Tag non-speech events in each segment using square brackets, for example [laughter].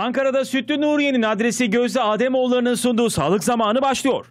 Ankara'da Sütlü Nuriye'nin adresi Gözde Ademoğulları'nın sunduğu sağlık zamanı başlıyor.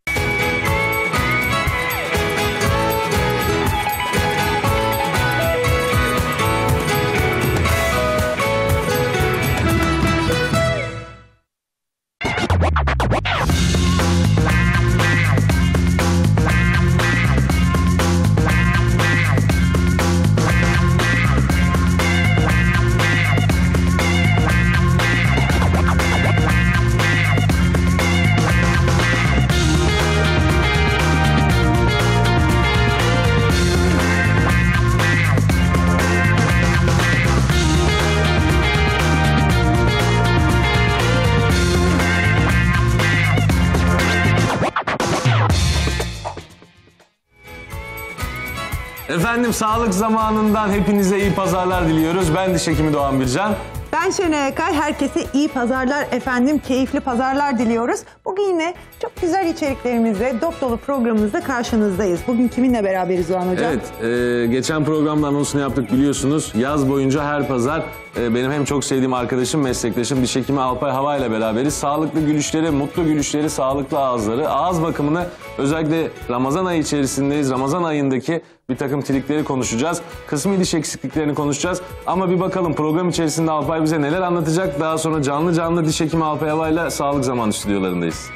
Efendim sağlık zamanından hepinize iyi pazarlar diliyoruz. Ben diş hekimi Doğan Bircan. Ben Şenay Akay. Herkese iyi pazarlar efendim. Keyifli pazarlar diliyoruz. Bugün yine çok güzel içeriklerimizle dop dolu programımızda karşınızdayız. Bugün kiminle beraberiz Doğan Hocam? Evet. E, geçen programda anonsunu yaptık biliyorsunuz. Yaz boyunca her pazar e, benim hem çok sevdiğim arkadaşım, meslektaşım diş hekimi Alpay Hava ile beraberiz. Sağlıklı gülüşleri, mutlu gülüşleri, sağlıklı ağızları, ağız bakımını özellikle Ramazan ayı içerisindeyiz. Ramazan ayındaki bir takım trikleri konuşacağız. Kısmi diş eksikliklerini konuşacağız. Ama bir bakalım program içerisinde Alpay bize neler anlatacak. Daha sonra canlı canlı diş hekimi Alpay Alay'la Sağlık Zamanı stüdyolarındayız.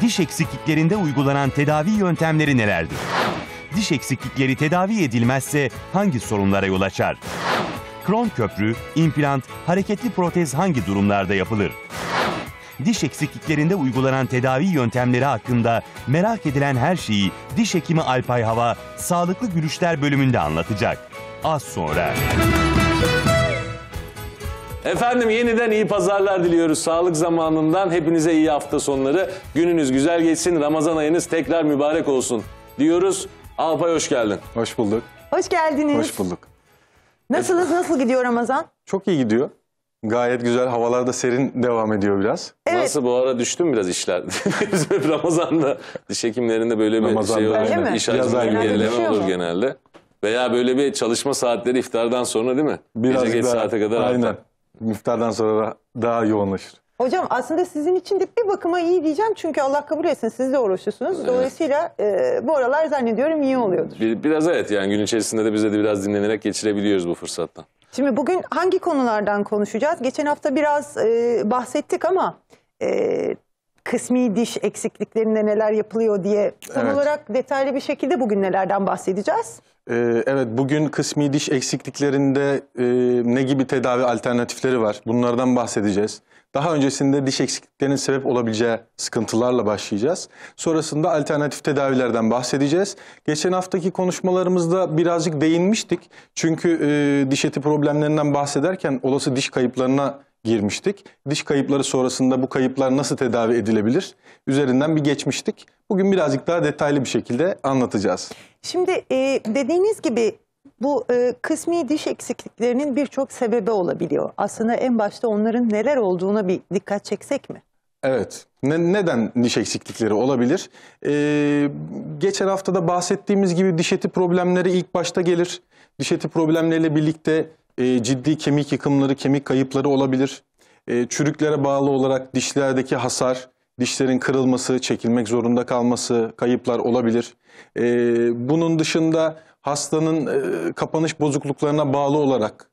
Diş eksikliklerinde uygulanan tedavi yöntemleri nelerdir? Diş eksiklikleri tedavi edilmezse hangi sorunlara yol açar? Kron köprü, implant, hareketli protez hangi durumlarda yapılır? diş eksikliklerinde uygulanan tedavi yöntemleri hakkında merak edilen her şeyi diş hekimi Alpay Hava Sağlıklı Gülüşler bölümünde anlatacak. Az sonra. Efendim yeniden iyi pazarlar diliyoruz. Sağlık zamanından hepinize iyi hafta sonları. Gününüz güzel geçsin. Ramazan ayınız tekrar mübarek olsun diyoruz. Alpay hoş geldin. Hoş bulduk. Hoş geldiniz. Hoş bulduk. Nasılsınız? Nasıl gidiyor Ramazan? Çok iyi gidiyor. Gayet güzel. havalarda serin devam ediyor biraz. Evet. Nasıl bu ara düştüm biraz işler. [laughs] Ramazan'da diş hekimlerinde böyle bir Ramazan'da şey olur. Öyle hani mi? İş Biraz gerileme olur mu? genelde. Veya böyle bir çalışma saatleri iftardan sonra değil mi? Biraz Gece geç daha- saate kadar Aynen. artar. Müftardan sonra daha yoğunlaşır. Hocam aslında sizin için de bir bakıma iyi diyeceğim çünkü Allah kabul etsin siz de uğraşıyorsunuz. Dolayısıyla e, bu aralar zannediyorum iyi oluyordur. Bir- biraz evet yani gün içerisinde de bize de biraz dinlenerek geçirebiliyoruz bu fırsattan. Şimdi bugün hangi konulardan konuşacağız? Geçen hafta biraz e, bahsettik ama e, kısmi diş eksikliklerinde neler yapılıyor diye tam evet. olarak detaylı bir şekilde bugün nelerden bahsedeceğiz? Ee, evet bugün kısmi diş eksikliklerinde e, ne gibi tedavi alternatifleri var bunlardan bahsedeceğiz. Daha öncesinde diş eksikliklerinin sebep olabileceği sıkıntılarla başlayacağız. Sonrasında alternatif tedavilerden bahsedeceğiz. Geçen haftaki konuşmalarımızda birazcık değinmiştik. Çünkü e, diş eti problemlerinden bahsederken olası diş kayıplarına girmiştik. Diş kayıpları sonrasında bu kayıplar nasıl tedavi edilebilir? Üzerinden bir geçmiştik. Bugün birazcık daha detaylı bir şekilde anlatacağız. Şimdi e, dediğiniz gibi bu e, kısmi diş eksikliklerinin birçok sebebi olabiliyor. Aslında en başta onların neler olduğuna bir dikkat çeksek mi? Evet. Ne, neden diş eksiklikleri olabilir? Ee, geçen haftada bahsettiğimiz gibi diş eti problemleri ilk başta gelir. Diş eti problemleriyle birlikte e, ciddi kemik yıkımları, kemik kayıpları olabilir. E, çürüklere bağlı olarak dişlerdeki hasar, dişlerin kırılması, çekilmek zorunda kalması, kayıplar olabilir. E, bunun dışında hastanın e, kapanış bozukluklarına bağlı olarak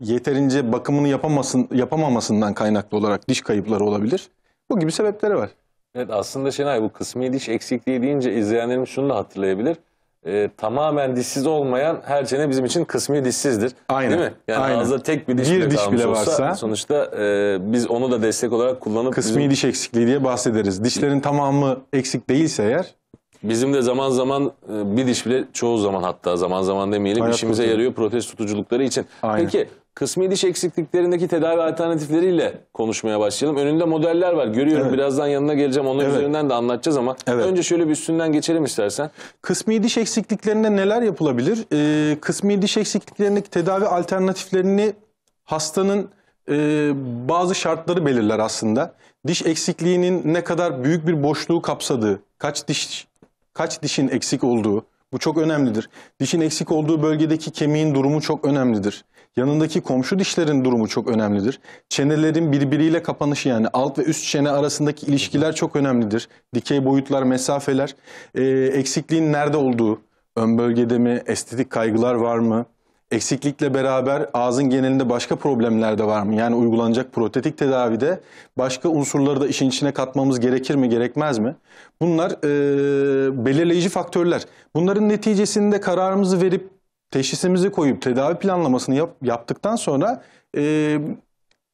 yeterince bakımını yapamasın, yapamamasından kaynaklı olarak diş kayıpları olabilir. Bu gibi sebepleri var. Evet aslında Şenay bu kısmi diş eksikliği deyince izleyenlerim şunu da hatırlayabilir. Ee, tamamen dişsiz olmayan her çene bizim için kısmi dişsizdir. Aynen. Değil mi? Yani Aynen. ağızda tek bir diş, bir bile, diş bile varsa, sonuçta e, biz onu da destek olarak kullanıp... Kısmi bizim... diş eksikliği diye bahsederiz. Dişlerin tamamı eksik değilse eğer Bizim de zaman zaman e, bir diş bile çoğu zaman hatta zaman zaman demeyelim Hayat işimize kurtarıyor. yarıyor protez tutuculukları için. Aynen. Peki kısmi diş eksikliklerindeki tedavi alternatifleriyle konuşmaya başlayalım. Önünde modeller var görüyorum evet. birazdan yanına geleceğim onun evet. üzerinden de anlatacağız ama evet. önce şöyle bir üstünden geçelim istersen. Kısmi diş eksikliklerinde neler yapılabilir? Ee, kısmi diş eksikliklerindeki tedavi alternatiflerini hastanın e, bazı şartları belirler aslında. Diş eksikliğinin ne kadar büyük bir boşluğu kapsadığı, kaç diş kaç dişin eksik olduğu, bu çok önemlidir. Dişin eksik olduğu bölgedeki kemiğin durumu çok önemlidir. Yanındaki komşu dişlerin durumu çok önemlidir. Çenelerin birbiriyle kapanışı yani alt ve üst çene arasındaki ilişkiler çok önemlidir. Dikey boyutlar, mesafeler, e, eksikliğin nerede olduğu, ön bölgede mi, estetik kaygılar var mı, Eksiklikle beraber ağzın genelinde başka problemler de var mı? Yani uygulanacak protetik tedavide başka unsurları da işin içine katmamız gerekir mi, gerekmez mi? Bunlar e, belirleyici faktörler. Bunların neticesinde kararımızı verip, teşhisimizi koyup, tedavi planlamasını yap, yaptıktan sonra e,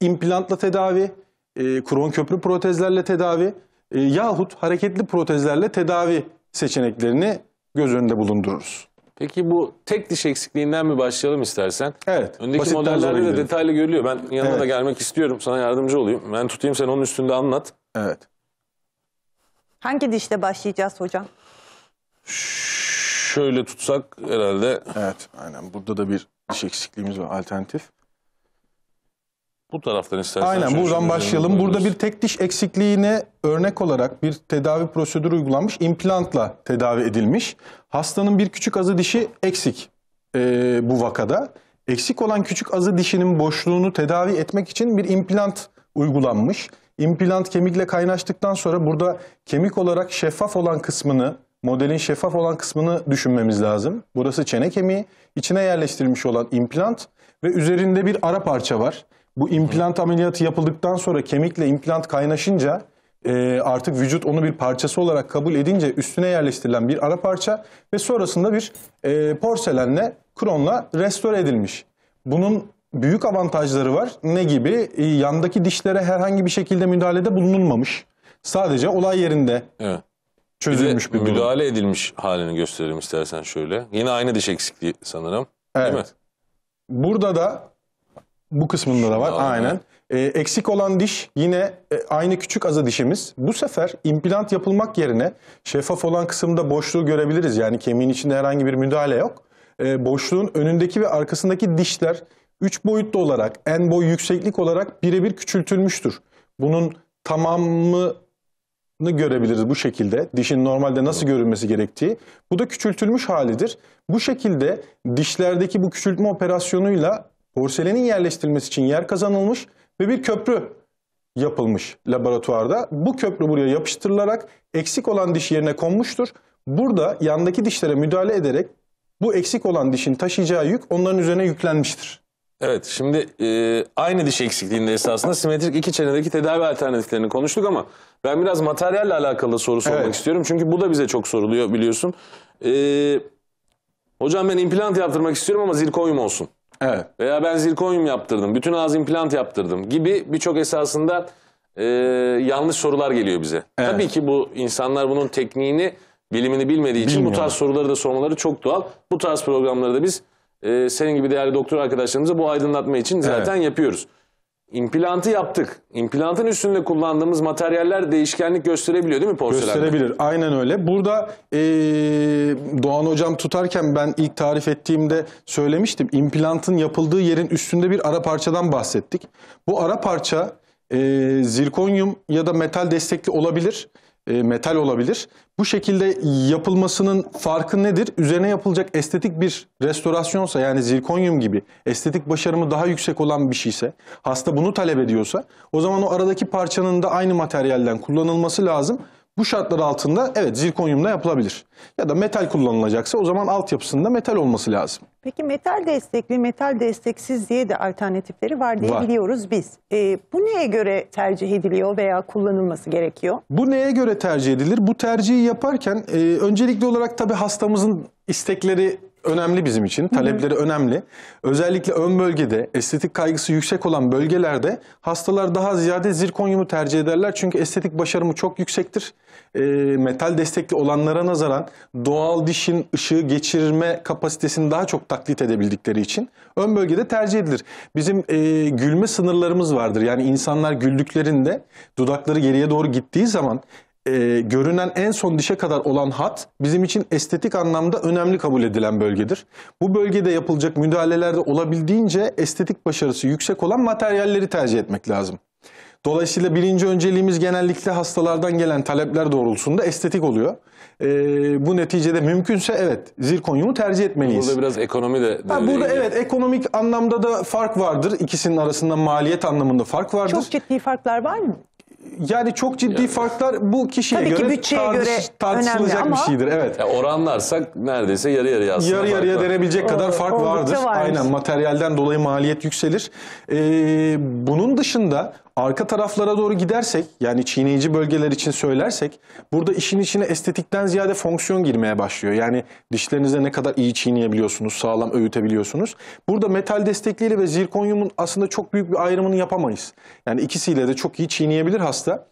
implantla tedavi, e, kron köprü protezlerle tedavi e, yahut hareketli protezlerle tedavi seçeneklerini göz önünde bulundururuz. Peki bu tek diş eksikliğinden mi başlayalım istersen? Evet. Öndeki modellerde de detaylı görülüyor. Ben yanına evet. da gelmek istiyorum. Sana yardımcı olayım. Ben tutayım sen onun üstünde anlat. Evet. Hangi dişle başlayacağız hocam? Şöyle tutsak herhalde. Evet aynen. Burada da bir diş eksikliğimiz var. Alternatif. Bu taraftan istersen. Aynen buradan başlayalım. Burada bir tek diş eksikliğine örnek olarak bir tedavi prosedürü uygulanmış. implantla tedavi edilmiş. Hastanın bir küçük azı dişi eksik e, bu vakada. Eksik olan küçük azı dişinin boşluğunu tedavi etmek için bir implant uygulanmış. İmplant kemikle kaynaştıktan sonra burada kemik olarak şeffaf olan kısmını, modelin şeffaf olan kısmını düşünmemiz lazım. Burası çene kemiği, içine yerleştirilmiş olan implant ve üzerinde bir ara parça var. Bu implant ameliyatı yapıldıktan sonra kemikle implant kaynaşınca e, artık vücut onu bir parçası olarak kabul edince üstüne yerleştirilen bir ara parça ve sonrasında bir e, porselenle, kronla restore edilmiş. Bunun büyük avantajları var. Ne gibi? E, yandaki dişlere herhangi bir şekilde müdahalede bulunulmamış. Sadece olay yerinde Evet. çözülmüş bir, bir durum. müdahale edilmiş halini gösterelim istersen şöyle. Yine aynı diş eksikliği sanırım. Değil mi? Burada da bu kısmında da var Şuna aynen. E, eksik olan diş yine e, aynı küçük azı dişimiz. Bu sefer implant yapılmak yerine şeffaf olan kısımda boşluğu görebiliriz. Yani kemiğin içinde herhangi bir müdahale yok. E, boşluğun önündeki ve arkasındaki dişler 3 boyutlu olarak en boy yükseklik olarak birebir küçültülmüştür. Bunun tamamını görebiliriz bu şekilde. Dişin normalde nasıl görünmesi gerektiği. Bu da küçültülmüş halidir. Bu şekilde dişlerdeki bu küçültme operasyonuyla porselenin yerleştirilmesi için yer kazanılmış ve bir köprü yapılmış laboratuvarda. Bu köprü buraya yapıştırılarak eksik olan diş yerine konmuştur. Burada yandaki dişlere müdahale ederek bu eksik olan dişin taşıyacağı yük onların üzerine yüklenmiştir. Evet şimdi e, aynı diş eksikliğinde esasında simetrik iki çenedeki tedavi alternatiflerini konuştuk ama ben biraz materyalle alakalı soru sormak evet. istiyorum. Çünkü bu da bize çok soruluyor biliyorsun. E, hocam ben implant yaptırmak istiyorum ama zirkonyum olsun. Evet. Veya ben zirkonyum yaptırdım, bütün ağız implant yaptırdım gibi birçok esasında e, yanlış sorular geliyor bize. Evet. Tabii ki bu insanlar bunun tekniğini, bilimini bilmediği için Bilmiyorum. bu tarz soruları da sormaları çok doğal. Bu tarz programları da biz e, senin gibi değerli doktor arkadaşlarımıza bu aydınlatma için zaten evet. yapıyoruz. İmplantı yaptık. İmplantın üstünde kullandığımız materyaller değişkenlik gösterebiliyor değil mi porselende? Gösterebilir. Aynen öyle. Burada ee, Doğan Hocam tutarken ben ilk tarif ettiğimde söylemiştim. İmplantın yapıldığı yerin üstünde bir ara parçadan bahsettik. Bu ara parça e, zirkonyum ya da metal destekli olabilir e, metal olabilir. Bu şekilde yapılmasının farkı nedir? Üzerine yapılacak estetik bir restorasyonsa yani zirkonyum gibi estetik başarımı daha yüksek olan bir şeyse, hasta bunu talep ediyorsa o zaman o aradaki parçanın da aynı materyalden kullanılması lazım. Bu şartlar altında evet zirkonyumla yapılabilir. Ya da metal kullanılacaksa o zaman altyapısında metal olması lazım. Peki metal destekli, metal desteksiz diye de alternatifleri var diye Var. biliyoruz biz. Ee, bu neye göre tercih ediliyor veya kullanılması gerekiyor? Bu neye göre tercih edilir? Bu tercihi yaparken e, öncelikli olarak tabii hastamızın istekleri önemli bizim için. Talepleri Hı -hı. önemli. Özellikle ön bölgede estetik kaygısı yüksek olan bölgelerde hastalar daha ziyade zirkonyumu tercih ederler. Çünkü estetik başarımı çok yüksektir. E, metal destekli olanlara nazaran doğal dişin ışığı geçirme kapasitesini daha çok taklit edebildikleri için ön bölgede tercih edilir. Bizim e, gülme sınırlarımız vardır. Yani insanlar güldüklerinde dudakları geriye doğru gittiği zaman e, görünen en son dişe kadar olan hat bizim için estetik anlamda önemli kabul edilen bölgedir. Bu bölgede yapılacak müdahalelerde olabildiğince estetik başarısı yüksek olan materyalleri tercih etmek lazım. Dolayısıyla birinci önceliğimiz genellikle hastalardan gelen talepler doğrultusunda estetik oluyor. Ee, bu neticede mümkünse evet zirkonyumu tercih etmeliyiz. Burada biraz ekonomi de... de ha, burada evet ekonomik anlamda da fark vardır. İkisinin arasında maliyet anlamında fark vardır. Çok ciddi farklar var mı? Yani çok ciddi yani. farklar bu kişiye Tabii göre, ki bütçeye tartış, göre tartışılacak önemli bir şeydir. Evet. Yani oranlarsak neredeyse yarı yarıya aslında. Yarı yarıya denebilecek o, kadar fark vardır. vardır. Aynen materyalden dolayı maliyet yükselir. Ee, bunun dışında Arka taraflara doğru gidersek yani çiğneyici bölgeler için söylersek burada işin içine estetikten ziyade fonksiyon girmeye başlıyor. Yani dişlerinizde ne kadar iyi çiğneyebiliyorsunuz, sağlam öğütebiliyorsunuz. Burada metal destekliyle ve zirkonyumun aslında çok büyük bir ayrımını yapamayız. Yani ikisiyle de çok iyi çiğneyebilir hasta.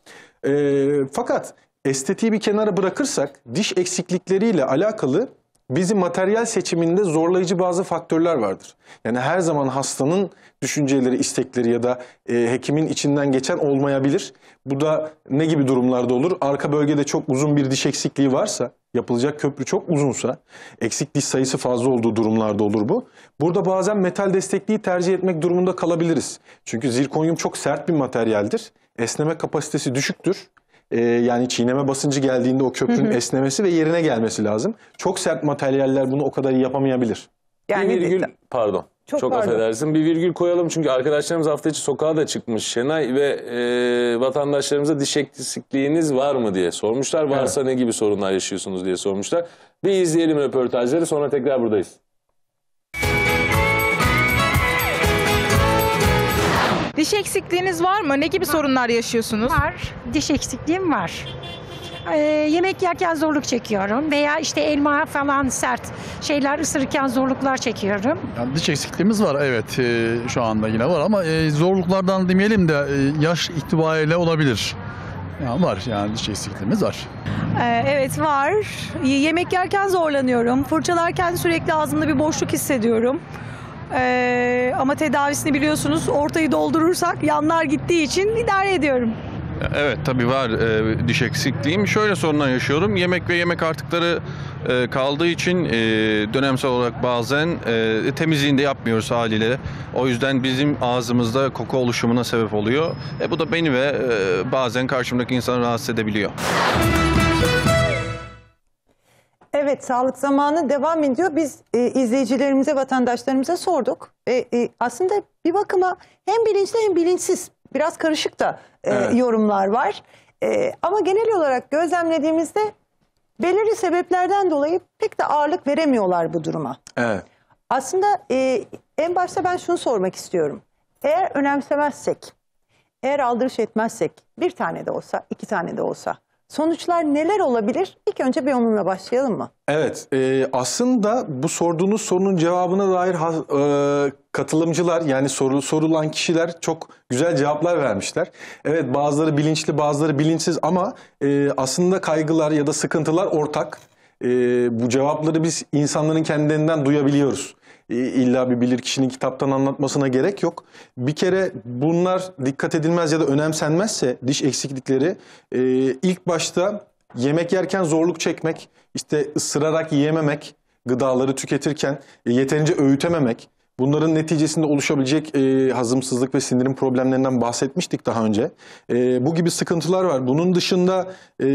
E, fakat estetiği bir kenara bırakırsak diş eksiklikleriyle alakalı bizi materyal seçiminde zorlayıcı bazı faktörler vardır. Yani her zaman hastanın düşünceleri, istekleri ya da e, hekimin içinden geçen olmayabilir. Bu da ne gibi durumlarda olur? Arka bölgede çok uzun bir diş eksikliği varsa, yapılacak köprü çok uzunsa, eksik diş sayısı fazla olduğu durumlarda olur bu. Burada bazen metal destekliği tercih etmek durumunda kalabiliriz. Çünkü zirkonyum çok sert bir materyaldir. Esneme kapasitesi düşüktür e, yani çiğneme basıncı geldiğinde o köprünün esnemesi ve yerine gelmesi lazım. Çok sert materyaller bunu o kadar iyi yapamayabilir. Yani bir virgül, pardon. Çok, çok pardon. affedersin. Bir virgül koyalım çünkü arkadaşlarımız hafta içi sokağa da çıkmış Şenay ve e, vatandaşlarımıza diş eksikliğiniz var mı diye sormuşlar. Varsa evet. ne gibi sorunlar yaşıyorsunuz diye sormuşlar. Bir izleyelim röportajları sonra tekrar buradayız. Diş eksikliğiniz var mı? Ne gibi sorunlar yaşıyorsunuz? Var. Diş eksikliğim var. Ee, yemek yerken zorluk çekiyorum veya işte elma falan sert şeyler ısırırken zorluklar çekiyorum. Yani diş eksikliğimiz var evet e, şu anda yine var ama e, zorluklardan demeyelim de e, yaş itibariyle olabilir. Ya var yani diş eksikliğimiz var. Ee, evet var. Y- Yemek yerken zorlanıyorum. Fırçalarken sürekli ağzımda bir boşluk hissediyorum. Ee, ama tedavisini biliyorsunuz ortayı doldurursak yanlar gittiği için idare ediyorum. Evet tabii var e, diş eksikliğim. Şöyle sorunlar yaşıyorum. Yemek ve yemek artıkları e, kaldığı için e, dönemsel olarak bazen e, temizliğini de yapmıyoruz haliyle. O yüzden bizim ağzımızda koku oluşumuna sebep oluyor. E, bu da beni ve e, bazen karşımdaki insanı rahatsız edebiliyor. Evet sağlık zamanı devam ediyor. Biz e, izleyicilerimize, vatandaşlarımıza sorduk. E, e, aslında bir bakıma hem bilinçli hem bilinçsiz biraz karışık da e, evet. yorumlar var. E, ama genel olarak gözlemlediğimizde belirli sebeplerden dolayı pek de ağırlık veremiyorlar bu duruma. Evet. Aslında e, en başta ben şunu sormak istiyorum. Eğer önemsemezsek, eğer aldırış etmezsek bir tane de olsa, iki tane de olsa Sonuçlar neler olabilir? İlk önce bir onunla başlayalım mı? Evet, e, aslında bu sorduğunuz sorunun cevabına dair ha, e, katılımcılar yani soru, sorulan kişiler çok güzel cevaplar vermişler. Evet bazıları bilinçli bazıları bilinçsiz ama e, aslında kaygılar ya da sıkıntılar ortak. E, bu cevapları biz insanların kendilerinden duyabiliyoruz illa bir bilir kişinin kitaptan anlatmasına gerek yok. Bir kere bunlar dikkat edilmez ya da önemsenmezse diş eksiklikleri e, ilk başta yemek yerken zorluk çekmek, işte ısırarak yiyememek, gıdaları tüketirken e, yeterince öğütememek, Bunların neticesinde oluşabilecek e, hazımsızlık ve sindirim problemlerinden bahsetmiştik daha önce. E, bu gibi sıkıntılar var. Bunun dışında e,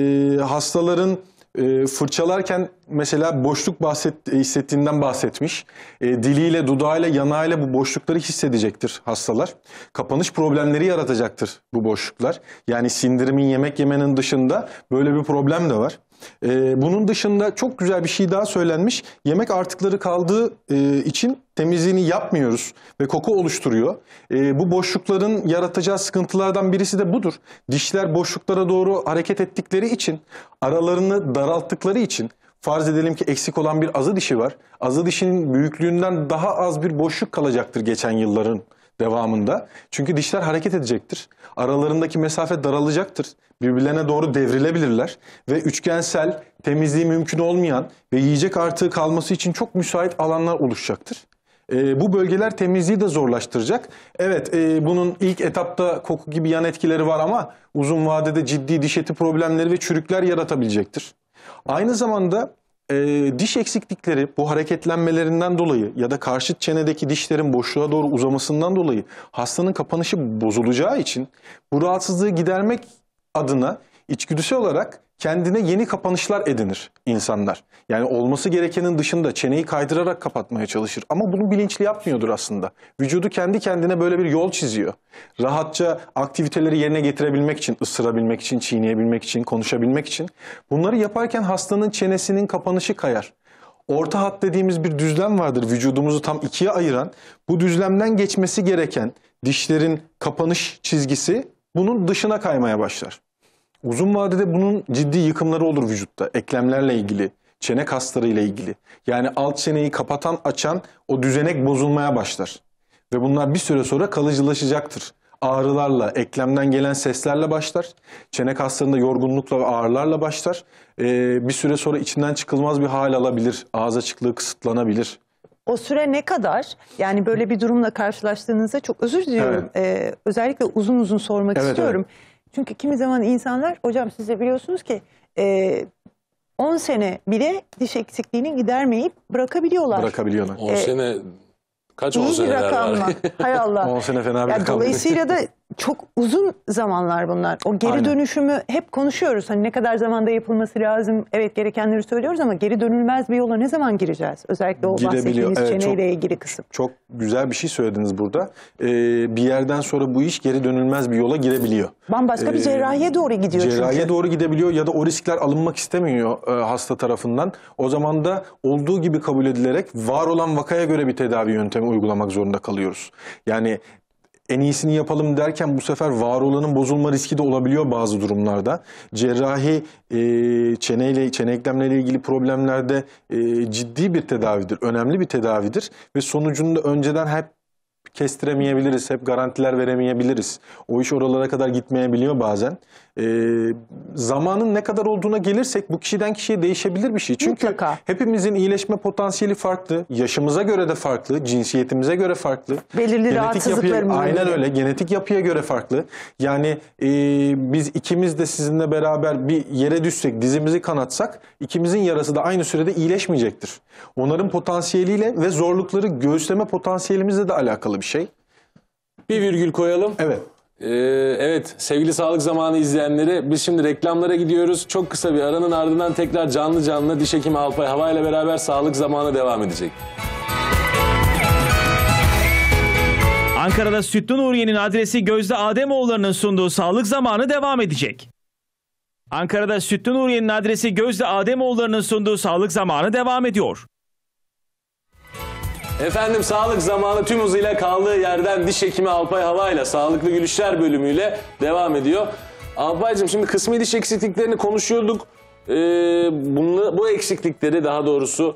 hastaların e, fırçalarken mesela boşluk bahset, hissettiğinden bahsetmiş. E, diliyle, dudağıyla, yanağıyla bu boşlukları hissedecektir hastalar. Kapanış problemleri yaratacaktır bu boşluklar. Yani sindirimin yemek yemenin dışında böyle bir problem de var. E, bunun dışında çok güzel bir şey daha söylenmiş. Yemek artıkları kaldığı e, için temizliğini yapmıyoruz ve koku oluşturuyor. E, bu boşlukların yaratacağı sıkıntılardan birisi de budur. Dişler boşluklara doğru hareket ettikleri için, aralarını daralttıkları için farz edelim ki eksik olan bir azı dişi var. Azı dişinin büyüklüğünden daha az bir boşluk kalacaktır geçen yılların devamında. Çünkü dişler hareket edecektir. Aralarındaki mesafe daralacaktır. Birbirlerine doğru devrilebilirler. Ve üçgensel, temizliği mümkün olmayan ve yiyecek artığı kalması için çok müsait alanlar oluşacaktır. E, bu bölgeler temizliği de zorlaştıracak. Evet e, bunun ilk etapta koku gibi yan etkileri var ama uzun vadede ciddi diş eti problemleri ve çürükler yaratabilecektir. Aynı zamanda e, diş eksiklikleri bu hareketlenmelerinden dolayı ya da karşıt çenedeki dişlerin boşluğa doğru uzamasından dolayı hastanın kapanışı bozulacağı için bu rahatsızlığı gidermek adına içgüdüsel olarak kendine yeni kapanışlar edinir insanlar. Yani olması gerekenin dışında çeneyi kaydırarak kapatmaya çalışır. Ama bunu bilinçli yapmıyordur aslında. Vücudu kendi kendine böyle bir yol çiziyor. Rahatça aktiviteleri yerine getirebilmek için, ısırabilmek için, çiğneyebilmek için, konuşabilmek için. Bunları yaparken hastanın çenesinin kapanışı kayar. Orta hat dediğimiz bir düzlem vardır vücudumuzu tam ikiye ayıran. Bu düzlemden geçmesi gereken dişlerin kapanış çizgisi bunun dışına kaymaya başlar. Uzun vadede bunun ciddi yıkımları olur vücutta. Eklemlerle ilgili, çene kasları ile ilgili. Yani alt çeneyi kapatan, açan o düzenek bozulmaya başlar. Ve bunlar bir süre sonra kalıcılaşacaktır. Ağrılarla, eklemden gelen seslerle başlar. Çene kaslarında yorgunlukla ve ağrılarla başlar. Ee, bir süre sonra içinden çıkılmaz bir hal alabilir. Ağız açıklığı kısıtlanabilir. O süre ne kadar? Yani böyle bir durumla karşılaştığınızda çok özür diliyorum. Evet. Ee, özellikle uzun uzun sormak evet, istiyorum. Evet. Çünkü kimi zaman insanlar, hocam siz de biliyorsunuz ki e, 10 sene bile diş eksikliğini gidermeyip bırakabiliyorlar. Bırakabiliyorlar. 10 Ee, sene kaç 10 İyi bir seneler var? Hay Allah. 10 [laughs] sene fena bir Yani rakam. dolayısıyla da çok uzun zamanlar bunlar. O geri Aynen. dönüşümü hep konuşuyoruz. Hani ne kadar zamanda yapılması lazım? Evet gerekenleri söylüyoruz ama geri dönülmez bir yola ne zaman gireceğiz? Özellikle o bahsettiğiniz evet, çeneyle çok, ilgili kısım. Çok güzel bir şey söylediniz burada. Ee, bir yerden sonra bu iş geri dönülmez bir yola girebiliyor. Bambaşka ee, bir cerrahiye doğru gidiyor cerrahiye çünkü. doğru gidebiliyor ya da o riskler alınmak istemiyor e, hasta tarafından. O zaman da olduğu gibi kabul edilerek var olan vakaya göre bir tedavi yöntemi uygulamak zorunda kalıyoruz. Yani en iyisini yapalım derken bu sefer var olanın bozulma riski de olabiliyor bazı durumlarda. Cerrahi e, çeneyle, çene eklemleriyle ilgili problemlerde e, ciddi bir tedavidir, önemli bir tedavidir ve sonucunu da önceden hep kestiremeyebiliriz, hep garantiler veremeyebiliriz. O iş oralara kadar gitmeyebiliyor bazen e, zamanın ne kadar olduğuna gelirsek bu kişiden kişiye değişebilir bir şey. Çünkü Mutlaka. hepimizin iyileşme potansiyeli farklı, yaşımıza göre de farklı, cinsiyetimize göre farklı. Belirli genetik rahatsızlıklarımız. aynen öyle, genetik yapıya göre farklı. Yani e, biz ikimiz de sizinle beraber bir yere düşsek, dizimizi kanatsak ikimizin yarası da aynı sürede iyileşmeyecektir. Onların potansiyeliyle ve zorlukları göğüsleme potansiyelimizle de alakalı bir şey. Bir virgül koyalım. Evet. Ee, evet sevgili sağlık zamanı izleyenleri biz şimdi reklamlara gidiyoruz. Çok kısa bir aranın ardından tekrar canlı canlı diş hekimi Alpay Hava ile beraber sağlık zamanı devam edecek. Ankara'da Sütlü Nuriye'nin adresi Gözde Ademoğulları'nın sunduğu sağlık zamanı devam edecek. Ankara'da Sütlü Nuriye'nin adresi Gözde Ademoğulları'nın sunduğu sağlık zamanı devam ediyor. Efendim sağlık zamanı tüm hızıyla kaldığı yerden diş hekimi Alpay Hava'yla sağlıklı gülüşler bölümüyle devam ediyor. Alpaycığım şimdi kısmi diş eksikliklerini konuşuyorduk. Ee, bunla, bu eksiklikleri daha doğrusu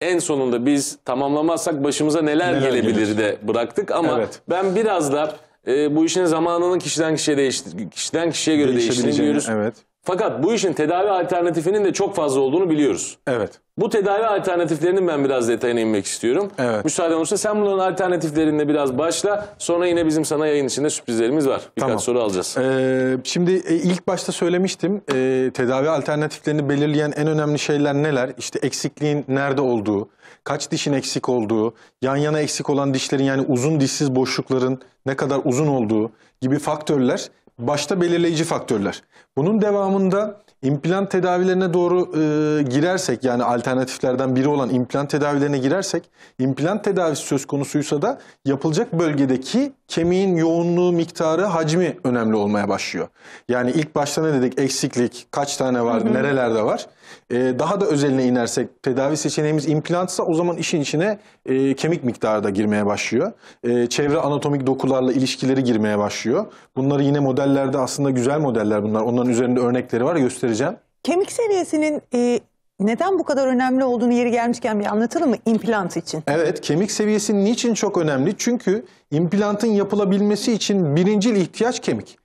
en sonunda biz tamamlamazsak başımıza neler, neler gelebilir, gelir. de bıraktık. Ama evet. ben biraz da e, bu işin zamanının kişiden kişiye değişti, kişiden kişiye göre değiştiğini görüyoruz. Evet. Fakat bu işin tedavi alternatifinin de çok fazla olduğunu biliyoruz. Evet. Bu tedavi alternatiflerinin ben biraz detayına inmek istiyorum. Evet. Müsaade olursa sen bunların alternatiflerinde biraz başla. Sonra yine bizim sana yayın içinde sürprizlerimiz var. Birkaç tamam. soru alacağız. Ee, şimdi e, ilk başta söylemiştim. Ee, tedavi alternatiflerini belirleyen en önemli şeyler neler? İşte eksikliğin nerede olduğu, kaç dişin eksik olduğu, yan yana eksik olan dişlerin yani uzun dişsiz boşlukların ne kadar uzun olduğu gibi faktörler başta belirleyici faktörler. Bunun devamında implant tedavilerine doğru e, girersek yani alternatiflerden biri olan implant tedavilerine girersek implant tedavisi söz konusuysa da yapılacak bölgedeki kemiğin yoğunluğu, miktarı, hacmi önemli olmaya başlıyor. Yani ilk başta ne dedik? Eksiklik, kaç tane var, hı hı. nerelerde var? Ee, daha da özeline inersek tedavi seçeneğimiz implantsa o zaman işin içine e, kemik miktarı da girmeye başlıyor. E, çevre anatomik dokularla ilişkileri girmeye başlıyor. Bunları yine modellerde aslında güzel modeller bunlar. Onların üzerinde örnekleri var göstereceğim. Kemik seviyesinin e, neden bu kadar önemli olduğunu yeri gelmişken bir anlatalım mı implant için? Evet kemik seviyesi niçin çok önemli? Çünkü implantın yapılabilmesi için birincil ihtiyaç kemik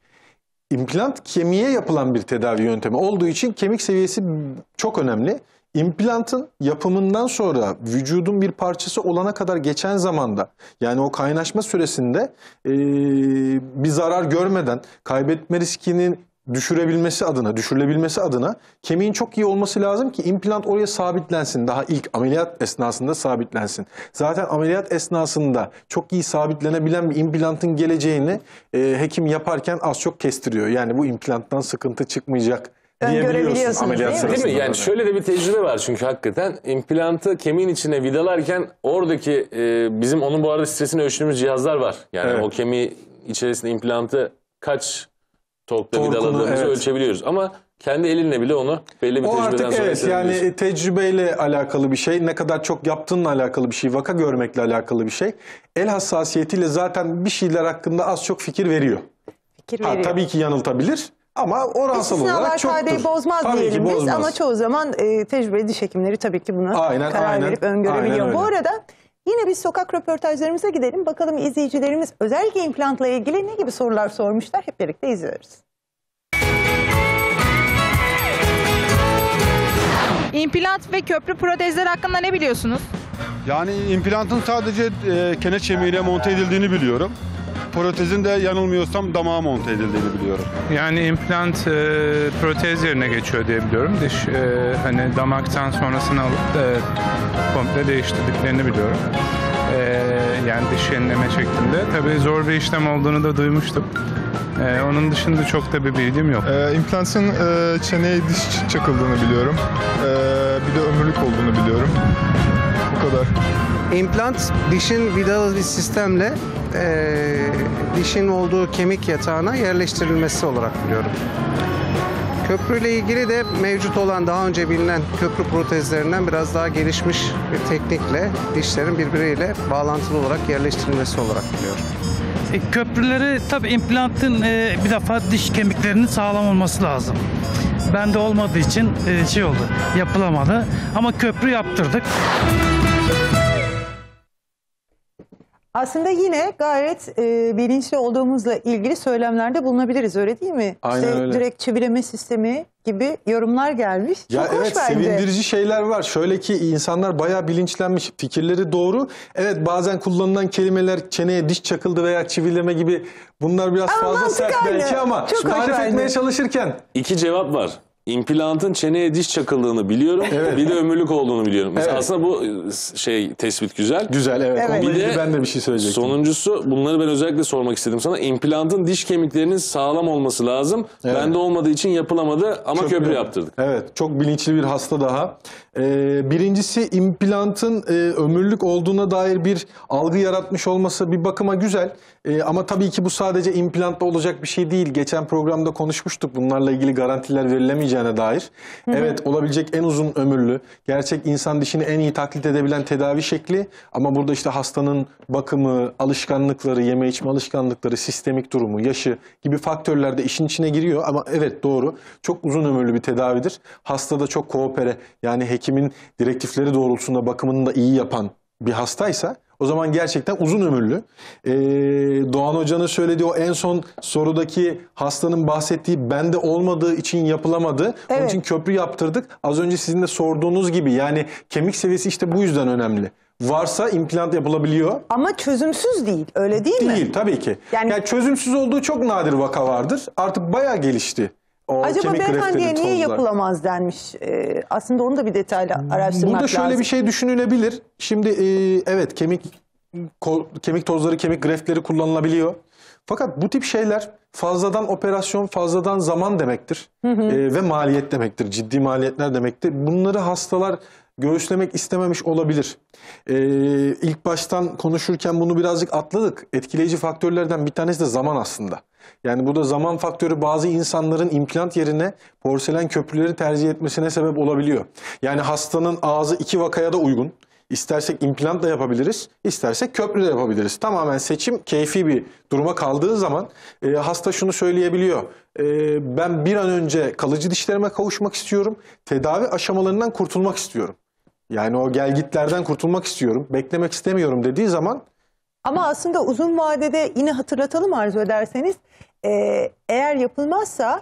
implant kemiğe yapılan bir tedavi yöntemi olduğu için kemik seviyesi çok önemli. İmplantın yapımından sonra vücudun bir parçası olana kadar geçen zamanda yani o kaynaşma süresinde e, bir zarar görmeden kaybetme riskinin düşürebilmesi adına, düşürülebilmesi adına kemiğin çok iyi olması lazım ki implant oraya sabitlensin. Daha ilk ameliyat esnasında sabitlensin. Zaten ameliyat esnasında çok iyi sabitlenebilen bir implantın geleceğini e, hekim yaparken az çok kestiriyor. Yani bu implanttan sıkıntı çıkmayacak diyebiliyorsun ameliyat değil sırasında. Değil mi? Yani şöyle de bir tecrübe var çünkü hakikaten implantı kemiğin içine vidalarken oradaki e, bizim onun bu arada stresini ölçtüğümüz cihazlar var. Yani evet. o kemiği içerisinde implantı kaç torkla vidaladığımızı evet. ölçebiliyoruz. Ama kendi elinle bile onu belli bir o tecrübeden artık, sonra evet, yani e, tecrübeyle alakalı bir şey, ne kadar çok yaptığınla alakalı bir şey, vaka görmekle alakalı bir şey. El hassasiyetiyle zaten bir şeyler hakkında az çok fikir veriyor. Fikir veriyor. Ha, tabii ki yanıltabilir. Ama oransal olarak çoktur. kaideyi bozmaz tabii diyelim bozmaz. ama çoğu zaman e, tecrübeli diş hekimleri tabii ki buna aynen, karar aynen, verip öngörebiliyor. Aynen Bu arada Yine bir sokak röportajlarımıza gidelim. Bakalım izleyicilerimiz özellikle implantla ilgili ne gibi sorular sormuşlar. Hep birlikte izliyoruz. İmplant ve köprü protezler hakkında ne biliyorsunuz? Yani implantın sadece e, keneç kemiğine monte edildiğini biliyorum. Protezin de yanılmıyorsam damağa monte edildiğini biliyorum. Yani implant e, protez yerine geçiyor diye biliyorum. Diş e, hani damaktan sonrasını alıp e, komple değiştirdiklerini biliyorum. E, yani diş yenileme şeklinde. Tabii zor bir işlem olduğunu da duymuştum. Ee, onun dışında çok da bir bilgim yok. Ee, implantın e, çeneye diş çakıldığını biliyorum. Ee, bir de ömürlük olduğunu biliyorum. Bu kadar. İmplant dişin vidalı bir sistemle e, dişin olduğu kemik yatağına yerleştirilmesi olarak biliyorum. Köprüyle ilgili de mevcut olan daha önce bilinen köprü protezlerinden biraz daha gelişmiş bir teknikle dişlerin birbiriyle bağlantılı olarak yerleştirilmesi olarak biliyorum. E, köprüleri tabi implantın e, bir defa diş kemiklerinin sağlam olması lazım. Bende olmadığı için e, şey oldu yapılamadı ama köprü yaptırdık. Aslında yine gayet e, bilinçli olduğumuzla ilgili söylemlerde bulunabiliriz öyle değil mi? Aynen işte öyle. Direkt çevireme sistemi gibi yorumlar gelmiş. Ya Çok evet hoş bence. sevindirici şeyler var. Şöyle ki insanlar bayağı bilinçlenmiş. Fikirleri doğru. Evet bazen kullanılan kelimeler çeneye diş çakıldı veya çivileme gibi bunlar biraz ama fazla sert aynı. belki ama Çok tarif etmeye çalışırken. iki cevap var implantın çeneye diş çakıldığını biliyorum. Evet. Bir de ömürlük olduğunu biliyorum. Evet. Aslında bu e, şey tespit güzel. Güzel evet. evet. Bir de ben de bir şey söyleyecektim. Sonuncusu bunları ben özellikle sormak istedim sana. İmplantın diş kemiklerinin sağlam olması lazım. Evet. Bende olmadığı için yapılamadı ama çok köprü önemli. yaptırdık. Evet. Çok bilinçli bir hasta daha. Ee, birincisi implantın e, ömürlük olduğuna dair bir algı yaratmış olması bir bakıma güzel. E, ama tabii ki bu sadece implantla olacak bir şey değil. Geçen programda konuşmuştuk bunlarla ilgili garantiler verilemeyeceğine dair. Hı hı. Evet olabilecek en uzun ömürlü, gerçek insan dişini en iyi taklit edebilen tedavi şekli. Ama burada işte hastanın bakımı, alışkanlıkları, yeme içme alışkanlıkları, sistemik durumu, yaşı gibi faktörler de işin içine giriyor. Ama evet doğru çok uzun ömürlü bir tedavidir. Hastada çok koopere yani hekimin direktifleri doğrultusunda bakımını da iyi yapan bir hastaysa o zaman gerçekten uzun ömürlü. Ee, Doğan Hoca'nın söylediği o en son sorudaki hastanın bahsettiği bende olmadığı için yapılamadı. Evet. Onun için köprü yaptırdık. Az önce sizin de sorduğunuz gibi yani kemik seviyesi işte bu yüzden önemli varsa implant yapılabiliyor. Ama çözümsüz değil öyle değil, değil mi? Değil tabii ki. Yani... yani çözümsüz olduğu çok nadir vaka vardır. Artık bayağı gelişti o Acaba kemik beyefendiye niye yapılamaz denmiş? Ee, aslında onu da bir detaylı araştırmak Burada şöyle lazım. bir şey düşünülebilir. Şimdi e, evet kemik ko, kemik tozları, kemik greftleri kullanılabiliyor. Fakat bu tip şeyler fazladan operasyon, fazladan zaman demektir. E, ve maliyet demektir. Ciddi maliyetler demektir. Bunları hastalar göğüslemek istememiş olabilir. Ee, ilk baştan konuşurken bunu birazcık atladık. Etkileyici faktörlerden bir tanesi de zaman aslında. Yani bu da zaman faktörü bazı insanların implant yerine porselen köprüleri tercih etmesine sebep olabiliyor. Yani hastanın ağzı iki vakaya da uygun. İstersek implant da yapabiliriz, istersek köprü de yapabiliriz. Tamamen seçim keyfi bir duruma kaldığı zaman e, hasta şunu söyleyebiliyor. E, ben bir an önce kalıcı dişlerime kavuşmak istiyorum. Tedavi aşamalarından kurtulmak istiyorum. Yani o gelgitlerden kurtulmak istiyorum, beklemek istemiyorum dediği zaman ama aslında uzun vadede yine hatırlatalım arzu ederseniz e, eğer yapılmazsa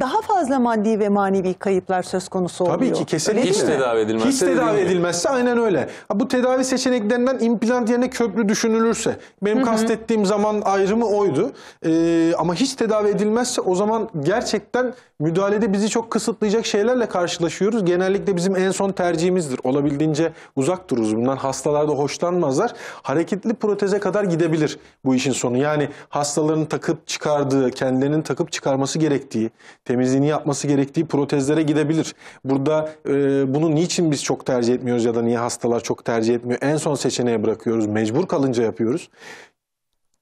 daha fazla maddi ve manevi kayıplar söz konusu oluyor. Tabii ki kesinlikle. Hiç tedavi edilmezse. Hiç tedavi edilmezse aynen öyle. Ha, bu tedavi seçeneklerinden implant yerine köprü düşünülürse. Benim Hı -hı. kastettiğim zaman ayrımı oydu. Ee, ama hiç tedavi edilmezse o zaman gerçekten müdahalede bizi çok kısıtlayacak şeylerle karşılaşıyoruz. Genellikle bizim en son tercihimizdir. Olabildiğince uzak dururuz bundan. Hastalarda hoşlanmazlar. Hareketli proteze kadar gidebilir bu işin sonu. Yani hastaların takıp çıkardığı, kendilerinin takıp çıkarması gerektiği, temizliğini yapması gerektiği protezlere gidebilir. Burada e, bunu niçin biz çok tercih etmiyoruz ya da niye hastalar çok tercih etmiyor? En son seçeneğe bırakıyoruz. Mecbur kalınca yapıyoruz.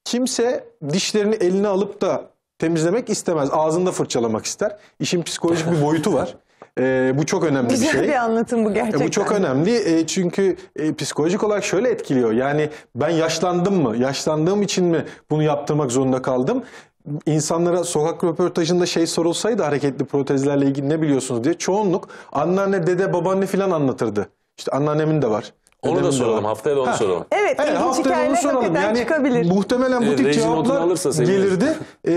Kimse dişlerini eline alıp da temizlemek istemez. Ağzında fırçalamak ister. İşin psikolojik bir boyutu var. [laughs] E, bu çok önemli Güzel bir şey. Güzel bir anlatım bu ee, gerçekten. E, bu çok önemli e, çünkü e, psikolojik olarak şöyle etkiliyor. Yani ben yaşlandım mı? Yaşlandığım için mi bunu yaptırmak zorunda kaldım? İnsanlara sokak röportajında şey sorulsaydı hareketli protezlerle ilgili ne biliyorsunuz diye çoğunluk anneanne, dede, babaanne filan anlatırdı. İşte anneannemin de var. Onu da soralım. Haftaya da onu ha. soralım. Evet, evet ilginç hikayeler hakikaten yani çıkabilir. Muhtemelen bu tip e, cevaplar gelirdi. [laughs] E,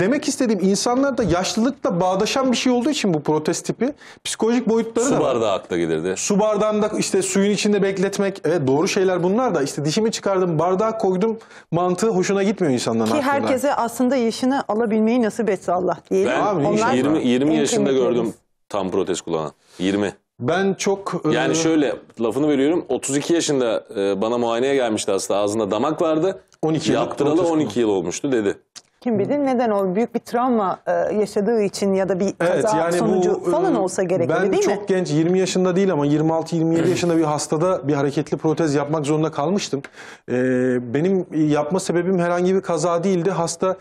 demek istediğim insanlar da yaşlılıkla bağdaşan bir şey olduğu için bu protest tipi psikolojik boyutları Su da Su bardağı akla gelirdi. Su bardağında işte suyun içinde bekletmek evet doğru şeyler bunlar da işte dişimi çıkardım bardağa koydum mantığı hoşuna gitmiyor insanların Ki aklına. herkese aslında yaşını alabilmeyi nasip etse Allah diyelim. Ben Abi, Onlar 20, 20 yaşında gördüm tam protest kullanan. 20. Ben çok... E, yani şöyle lafını veriyorum. 32 yaşında e, bana muayeneye gelmişti hasta. Ağzında damak vardı. 12 yıl. Yaptıralı 12 yıl olmuştu dedi. Kim bilir neden o büyük bir travma e, yaşadığı için ya da bir kaza evet, yani sonucu bu, falan olsa gerekli değil mi? Ben çok genç 20 yaşında değil ama 26-27 [clears throat] yaşında bir hastada bir hareketli protez yapmak zorunda kalmıştım. benim yapma sebebim herhangi bir kaza değildi. Hasta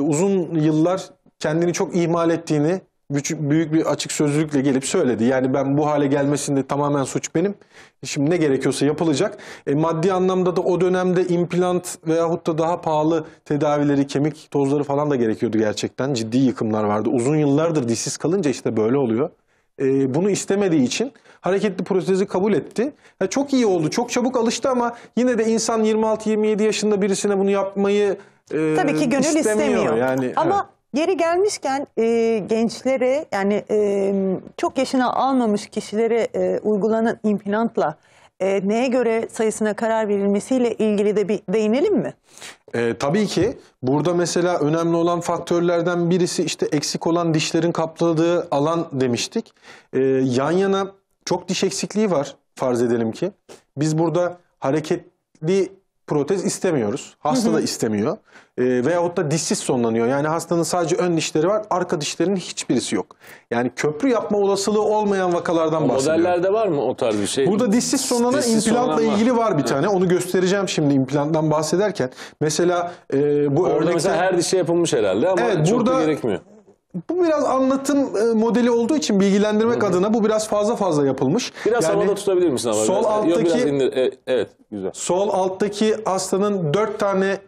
uzun yıllar kendini çok ihmal ettiğini, küçük, büyük bir açık sözlülükle gelip söyledi. Yani ben bu hale gelmesinde tamamen suç benim. Şimdi ne gerekiyorsa yapılacak. E, maddi anlamda da o dönemde implant veyahut da daha pahalı tedavileri, kemik tozları falan da gerekiyordu gerçekten. Ciddi yıkımlar vardı. Uzun yıllardır dişsiz kalınca işte böyle oluyor. E, bunu istemediği için hareketli protezi kabul etti. Ya e, çok iyi oldu, çok çabuk alıştı ama yine de insan 26-27 yaşında birisine bunu yapmayı e, Tabii ki gönül istemiyor. istemiyor. Yani, Ama evet. Geri gelmişken e, gençlere yani e, çok yaşına almamış kişilere e, uygulanan implantla e, neye göre sayısına karar verilmesiyle ilgili de bir değinelim mi? E, tabii ki burada mesela önemli olan faktörlerden birisi işte eksik olan dişlerin kapladığı alan demiştik. E, yan yana çok diş eksikliği var farz edelim ki. Biz burada hareketli protez istemiyoruz. Hasta da istemiyor. E, veyahut da dişsiz sonlanıyor. Yani hastanın sadece ön dişleri var, arka dişlerinin hiçbirisi yok. Yani köprü yapma olasılığı olmayan vakalardan bahsediyorum. Modellerde var mı o tarz bir şey? Burada dişsiz sonlanan dişsiz implantla sonlanan ilgili var bir tane. Hı. Onu göstereceğim şimdi implanttan bahsederken. Mesela e, bu Orada örnekte... her dişe yapılmış herhalde ama evet, çok burada, da gerekmiyor. Bu biraz anlatım e, modeli olduğu için bilgilendirmek Hı -hı. adına bu biraz fazla fazla yapılmış. Biraz yani, havada tutabilir misin abi? Sol biraz, alttaki biraz indir, e, evet, güzel. Sol alttaki aslanın dört tane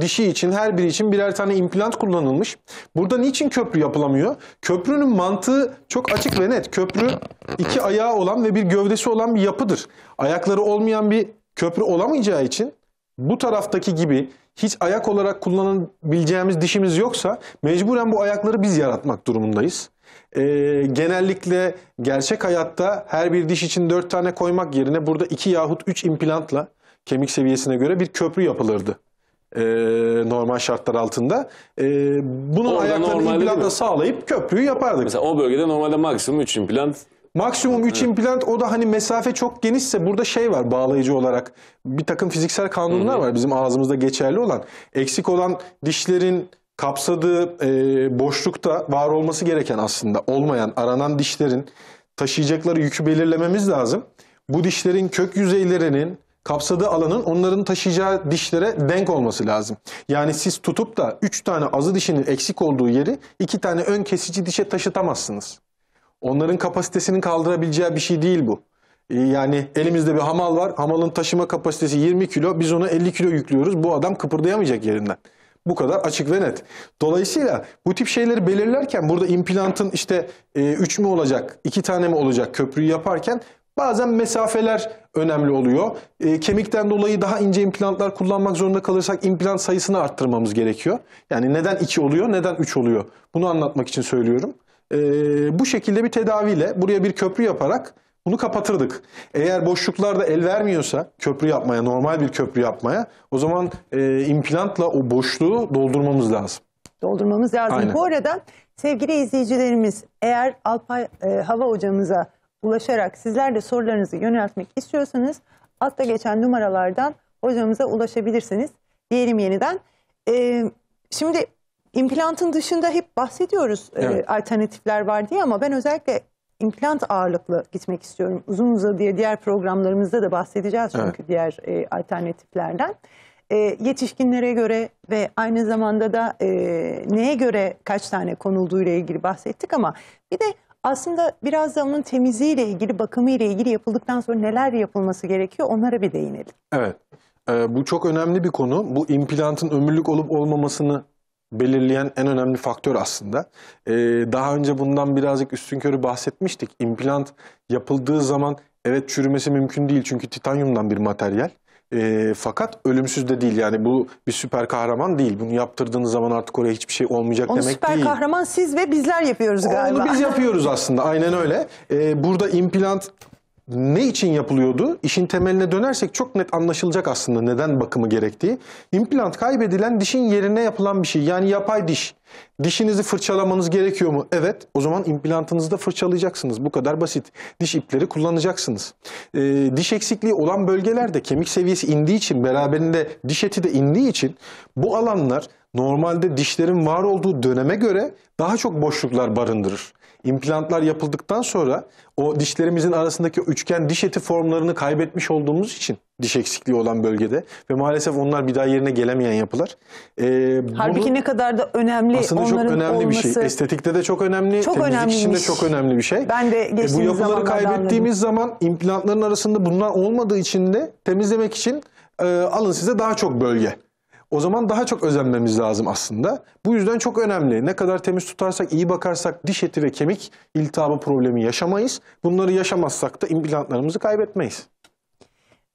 dişi için her biri için birer tane implant kullanılmış. Burada niçin köprü yapılamıyor? Köprünün mantığı çok açık ve net. Köprü iki ayağı olan ve bir gövdesi olan bir yapıdır. Ayakları olmayan bir köprü olamayacağı için bu taraftaki gibi hiç ayak olarak kullanabileceğimiz dişimiz yoksa mecburen bu ayakları biz yaratmak durumundayız. Ee, genellikle gerçek hayatta her bir diş için dört tane koymak yerine burada iki yahut üç implantla kemik seviyesine göre bir köprü yapılırdı e, normal şartlar altında. E, bunun Orada ayaklarını implantla sağlayıp köprüyü yapardık. Mesela o bölgede normalde maksimum üç implant Maksimum 3 evet. implant o da hani mesafe çok genişse burada şey var bağlayıcı olarak. Bir takım fiziksel kanunlar Hı -hı. var bizim ağzımızda geçerli olan. Eksik olan dişlerin kapsadığı e, boşlukta var olması gereken aslında olmayan aranan dişlerin taşıyacakları yükü belirlememiz lazım. Bu dişlerin kök yüzeylerinin kapsadığı alanın onların taşıyacağı dişlere denk olması lazım. Yani siz tutup da 3 tane azı dişinin eksik olduğu yeri 2 tane ön kesici dişe taşıtamazsınız. Onların kapasitesinin kaldırabileceği bir şey değil bu. Ee, yani elimizde bir hamal var. Hamalın taşıma kapasitesi 20 kilo. Biz ona 50 kilo yüklüyoruz. Bu adam kıpırdayamayacak yerinden. Bu kadar açık ve net. Dolayısıyla bu tip şeyleri belirlerken burada implantın işte 3 e, mü olacak, 2 tane mi olacak köprüyü yaparken bazen mesafeler önemli oluyor. E, kemikten dolayı daha ince implantlar kullanmak zorunda kalırsak implant sayısını arttırmamız gerekiyor. Yani neden 2 oluyor, neden 3 oluyor? Bunu anlatmak için söylüyorum e, bu şekilde bir tedaviyle buraya bir köprü yaparak bunu kapatırdık. Eğer boşluklarda el vermiyorsa köprü yapmaya, normal bir köprü yapmaya o zaman e, implantla o boşluğu doldurmamız lazım. Doldurmamız lazım. Aynen. Bu arada sevgili izleyicilerimiz eğer Alpay e, Hava hocamıza ulaşarak sizler de sorularınızı yöneltmek istiyorsanız altta geçen numaralardan hocamıza ulaşabilirsiniz. Diyelim yeniden. E, şimdi Implantın dışında hep bahsediyoruz e, evet. e, alternatifler var diye ama ben özellikle implant ağırlıklı gitmek istiyorum. Uzun uzadıya diğer programlarımızda da bahsedeceğiz çünkü evet. diğer e, alternatiflerden. E, yetişkinlere göre ve aynı zamanda da e, neye göre kaç tane konulduğu ile ilgili bahsettik ama bir de aslında biraz da onun temizliğiyle ilgili, bakımıyla ilgili yapıldıktan sonra neler yapılması gerekiyor onlara bir değinelim. Evet. Ee, bu çok önemli bir konu. Bu implantın ömürlük olup olmamasını belirleyen en önemli faktör aslında. Ee, daha önce bundan birazcık üstün körü bahsetmiştik. İmplant yapıldığı zaman evet çürümesi mümkün değil çünkü titanyumdan bir materyal. Ee, fakat ölümsüz de değil yani bu bir süper kahraman değil. Bunu yaptırdığınız zaman artık oraya hiçbir şey olmayacak Onu demek süper değil. kahraman siz ve bizler yapıyoruz galiba. Onu biz yapıyoruz aslında aynen öyle. Ee, burada implant ne için yapılıyordu? İşin temeline dönersek çok net anlaşılacak aslında neden bakımı gerektiği. İmplant kaybedilen dişin yerine yapılan bir şey. Yani yapay diş. Dişinizi fırçalamanız gerekiyor mu? Evet. O zaman implantınızı da fırçalayacaksınız. Bu kadar basit. Diş ipleri kullanacaksınız. Ee, diş eksikliği olan bölgelerde kemik seviyesi indiği için beraberinde diş eti de indiği için bu alanlar normalde dişlerin var olduğu döneme göre daha çok boşluklar barındırır implantlar yapıldıktan sonra o dişlerimizin arasındaki üçgen diş eti formlarını kaybetmiş olduğumuz için diş eksikliği olan bölgede ve maalesef onlar bir daha yerine gelemeyen yapılar. Ee, Halbuki ne kadar da önemli aslında çok önemli olması, bir şey. Estetikte de çok önemli, çok temizlik için de çok önemli bir şey. Ben de e, bu yapıları kaybettiğimiz zaman implantların arasında bunlar olmadığı için de temizlemek için e, alın size daha çok bölge. O zaman daha çok özenmemiz lazım aslında. Bu yüzden çok önemli. Ne kadar temiz tutarsak, iyi bakarsak diş eti ve kemik iltihabı problemi yaşamayız. Bunları yaşamazsak da implantlarımızı kaybetmeyiz.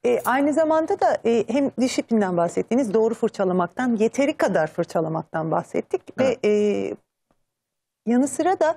E, aynı zamanda da e, hem disiplinden bahsettiğiniz doğru fırçalamaktan, yeteri kadar fırçalamaktan bahsettik. Evet. Ve e, yanı sıra da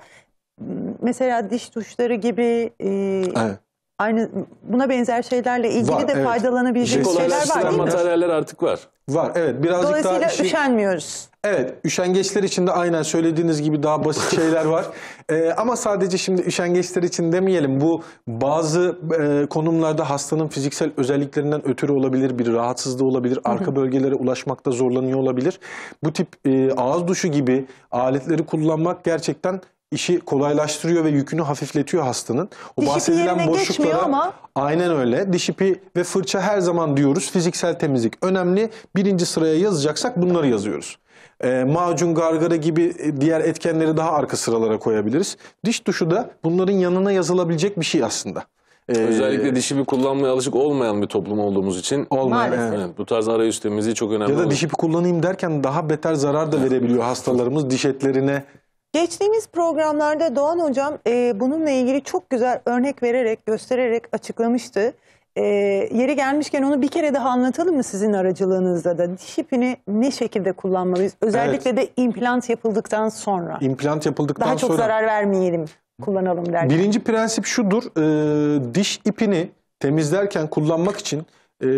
mesela diş tuşları gibi e, evet aynı buna benzer şeylerle ilgili var, de evet. faydalanabilecek şey, şeyler var değil mi? materyaller artık var. Var evet birazcık Dolayısıyla daha şey- işin... üşenmiyoruz. Evet üşengeçler için de aynen söylediğiniz gibi daha basit [laughs] şeyler var. ee, ama sadece şimdi üşengeçler için demeyelim. Bu bazı e, konumlarda hastanın fiziksel özelliklerinden ötürü olabilir, bir rahatsızlığı olabilir, arka bölgelere ulaşmakta zorlanıyor olabilir. Bu tip e, ağız duşu gibi aletleri kullanmak gerçekten işi kolaylaştırıyor ve yükünü hafifletiyor hastanın. O Diş bahsedilen yerine boşluklara ama- aynen öyle. Diş ipi ve fırça her zaman diyoruz fiziksel temizlik önemli. Birinci sıraya yazacaksak bunları yazıyoruz. Ee, macun, gargara gibi e, diğer etkenleri daha arka sıralara koyabiliriz. Diş duşu da bunların yanına yazılabilecek bir şey aslında. Ee, Özellikle dişimi kullanmaya alışık olmayan bir toplum olduğumuz için olmayan, Evet, bu tarz arayüz temizliği çok önemli. Ya da olur. diş ipi kullanayım derken daha beter zarar da verebiliyor hastalarımız diş etlerine Geçtiğimiz programlarda Doğan Hocam e, bununla ilgili çok güzel örnek vererek, göstererek açıklamıştı. E, yeri gelmişken onu bir kere daha anlatalım mı sizin aracılığınızda da? Diş ipini ne şekilde kullanmalıyız? Özellikle de implant yapıldıktan sonra. İmplant yapıldıktan Daha çok sonra zarar vermeyelim, kullanalım derken. birinci prensip şudur. e, diş ipini temizlerken kullanmak için e,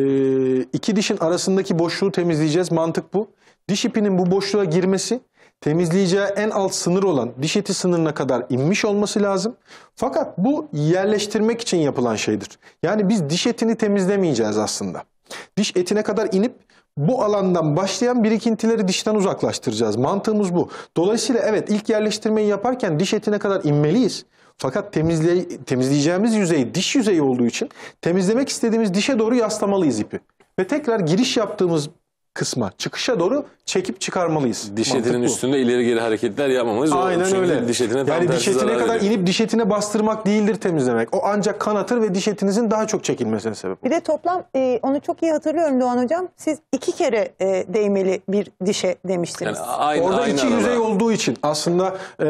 iki dişin arasındaki boşluğu temizleyeceğiz. Mantık bu. Diş ipinin bu boşluğa girmesi temizleyeceği en alt sınır olan diş eti sınırına kadar inmiş olması lazım. Fakat bu yerleştirmek için yapılan şeydir. Yani biz diş etini temizlemeyeceğiz aslında. Diş etine kadar inip bu alandan başlayan birikintileri dişten uzaklaştıracağız. Mantığımız bu. Dolayısıyla evet ilk yerleştirmeyi yaparken diş etine kadar inmeliyiz. Fakat temizle, temizleyeceğimiz yüzey diş yüzeyi olduğu için temizlemek istediğimiz dişe doğru yaslamalıyız ipi. Ve tekrar giriş yaptığımız kısma, çıkışa doğru çekip çıkarmalıyız. Diş etinin üstünde ileri geri hareketler yapmamamız zorunlu. Aynen Çünkü öyle. Diş etine yani diş etine kadar ediyor. inip diş etine bastırmak değildir temizlemek. O ancak kanatır ve diş etinizin daha çok çekilmesine sebep olur. Bir de toplam e, onu çok iyi hatırlıyorum Doğan Hocam. Siz iki kere e, değmeli bir dişe demiştiniz. Yani aynı, Orada aynı iki arada. yüzey olduğu için aslında e,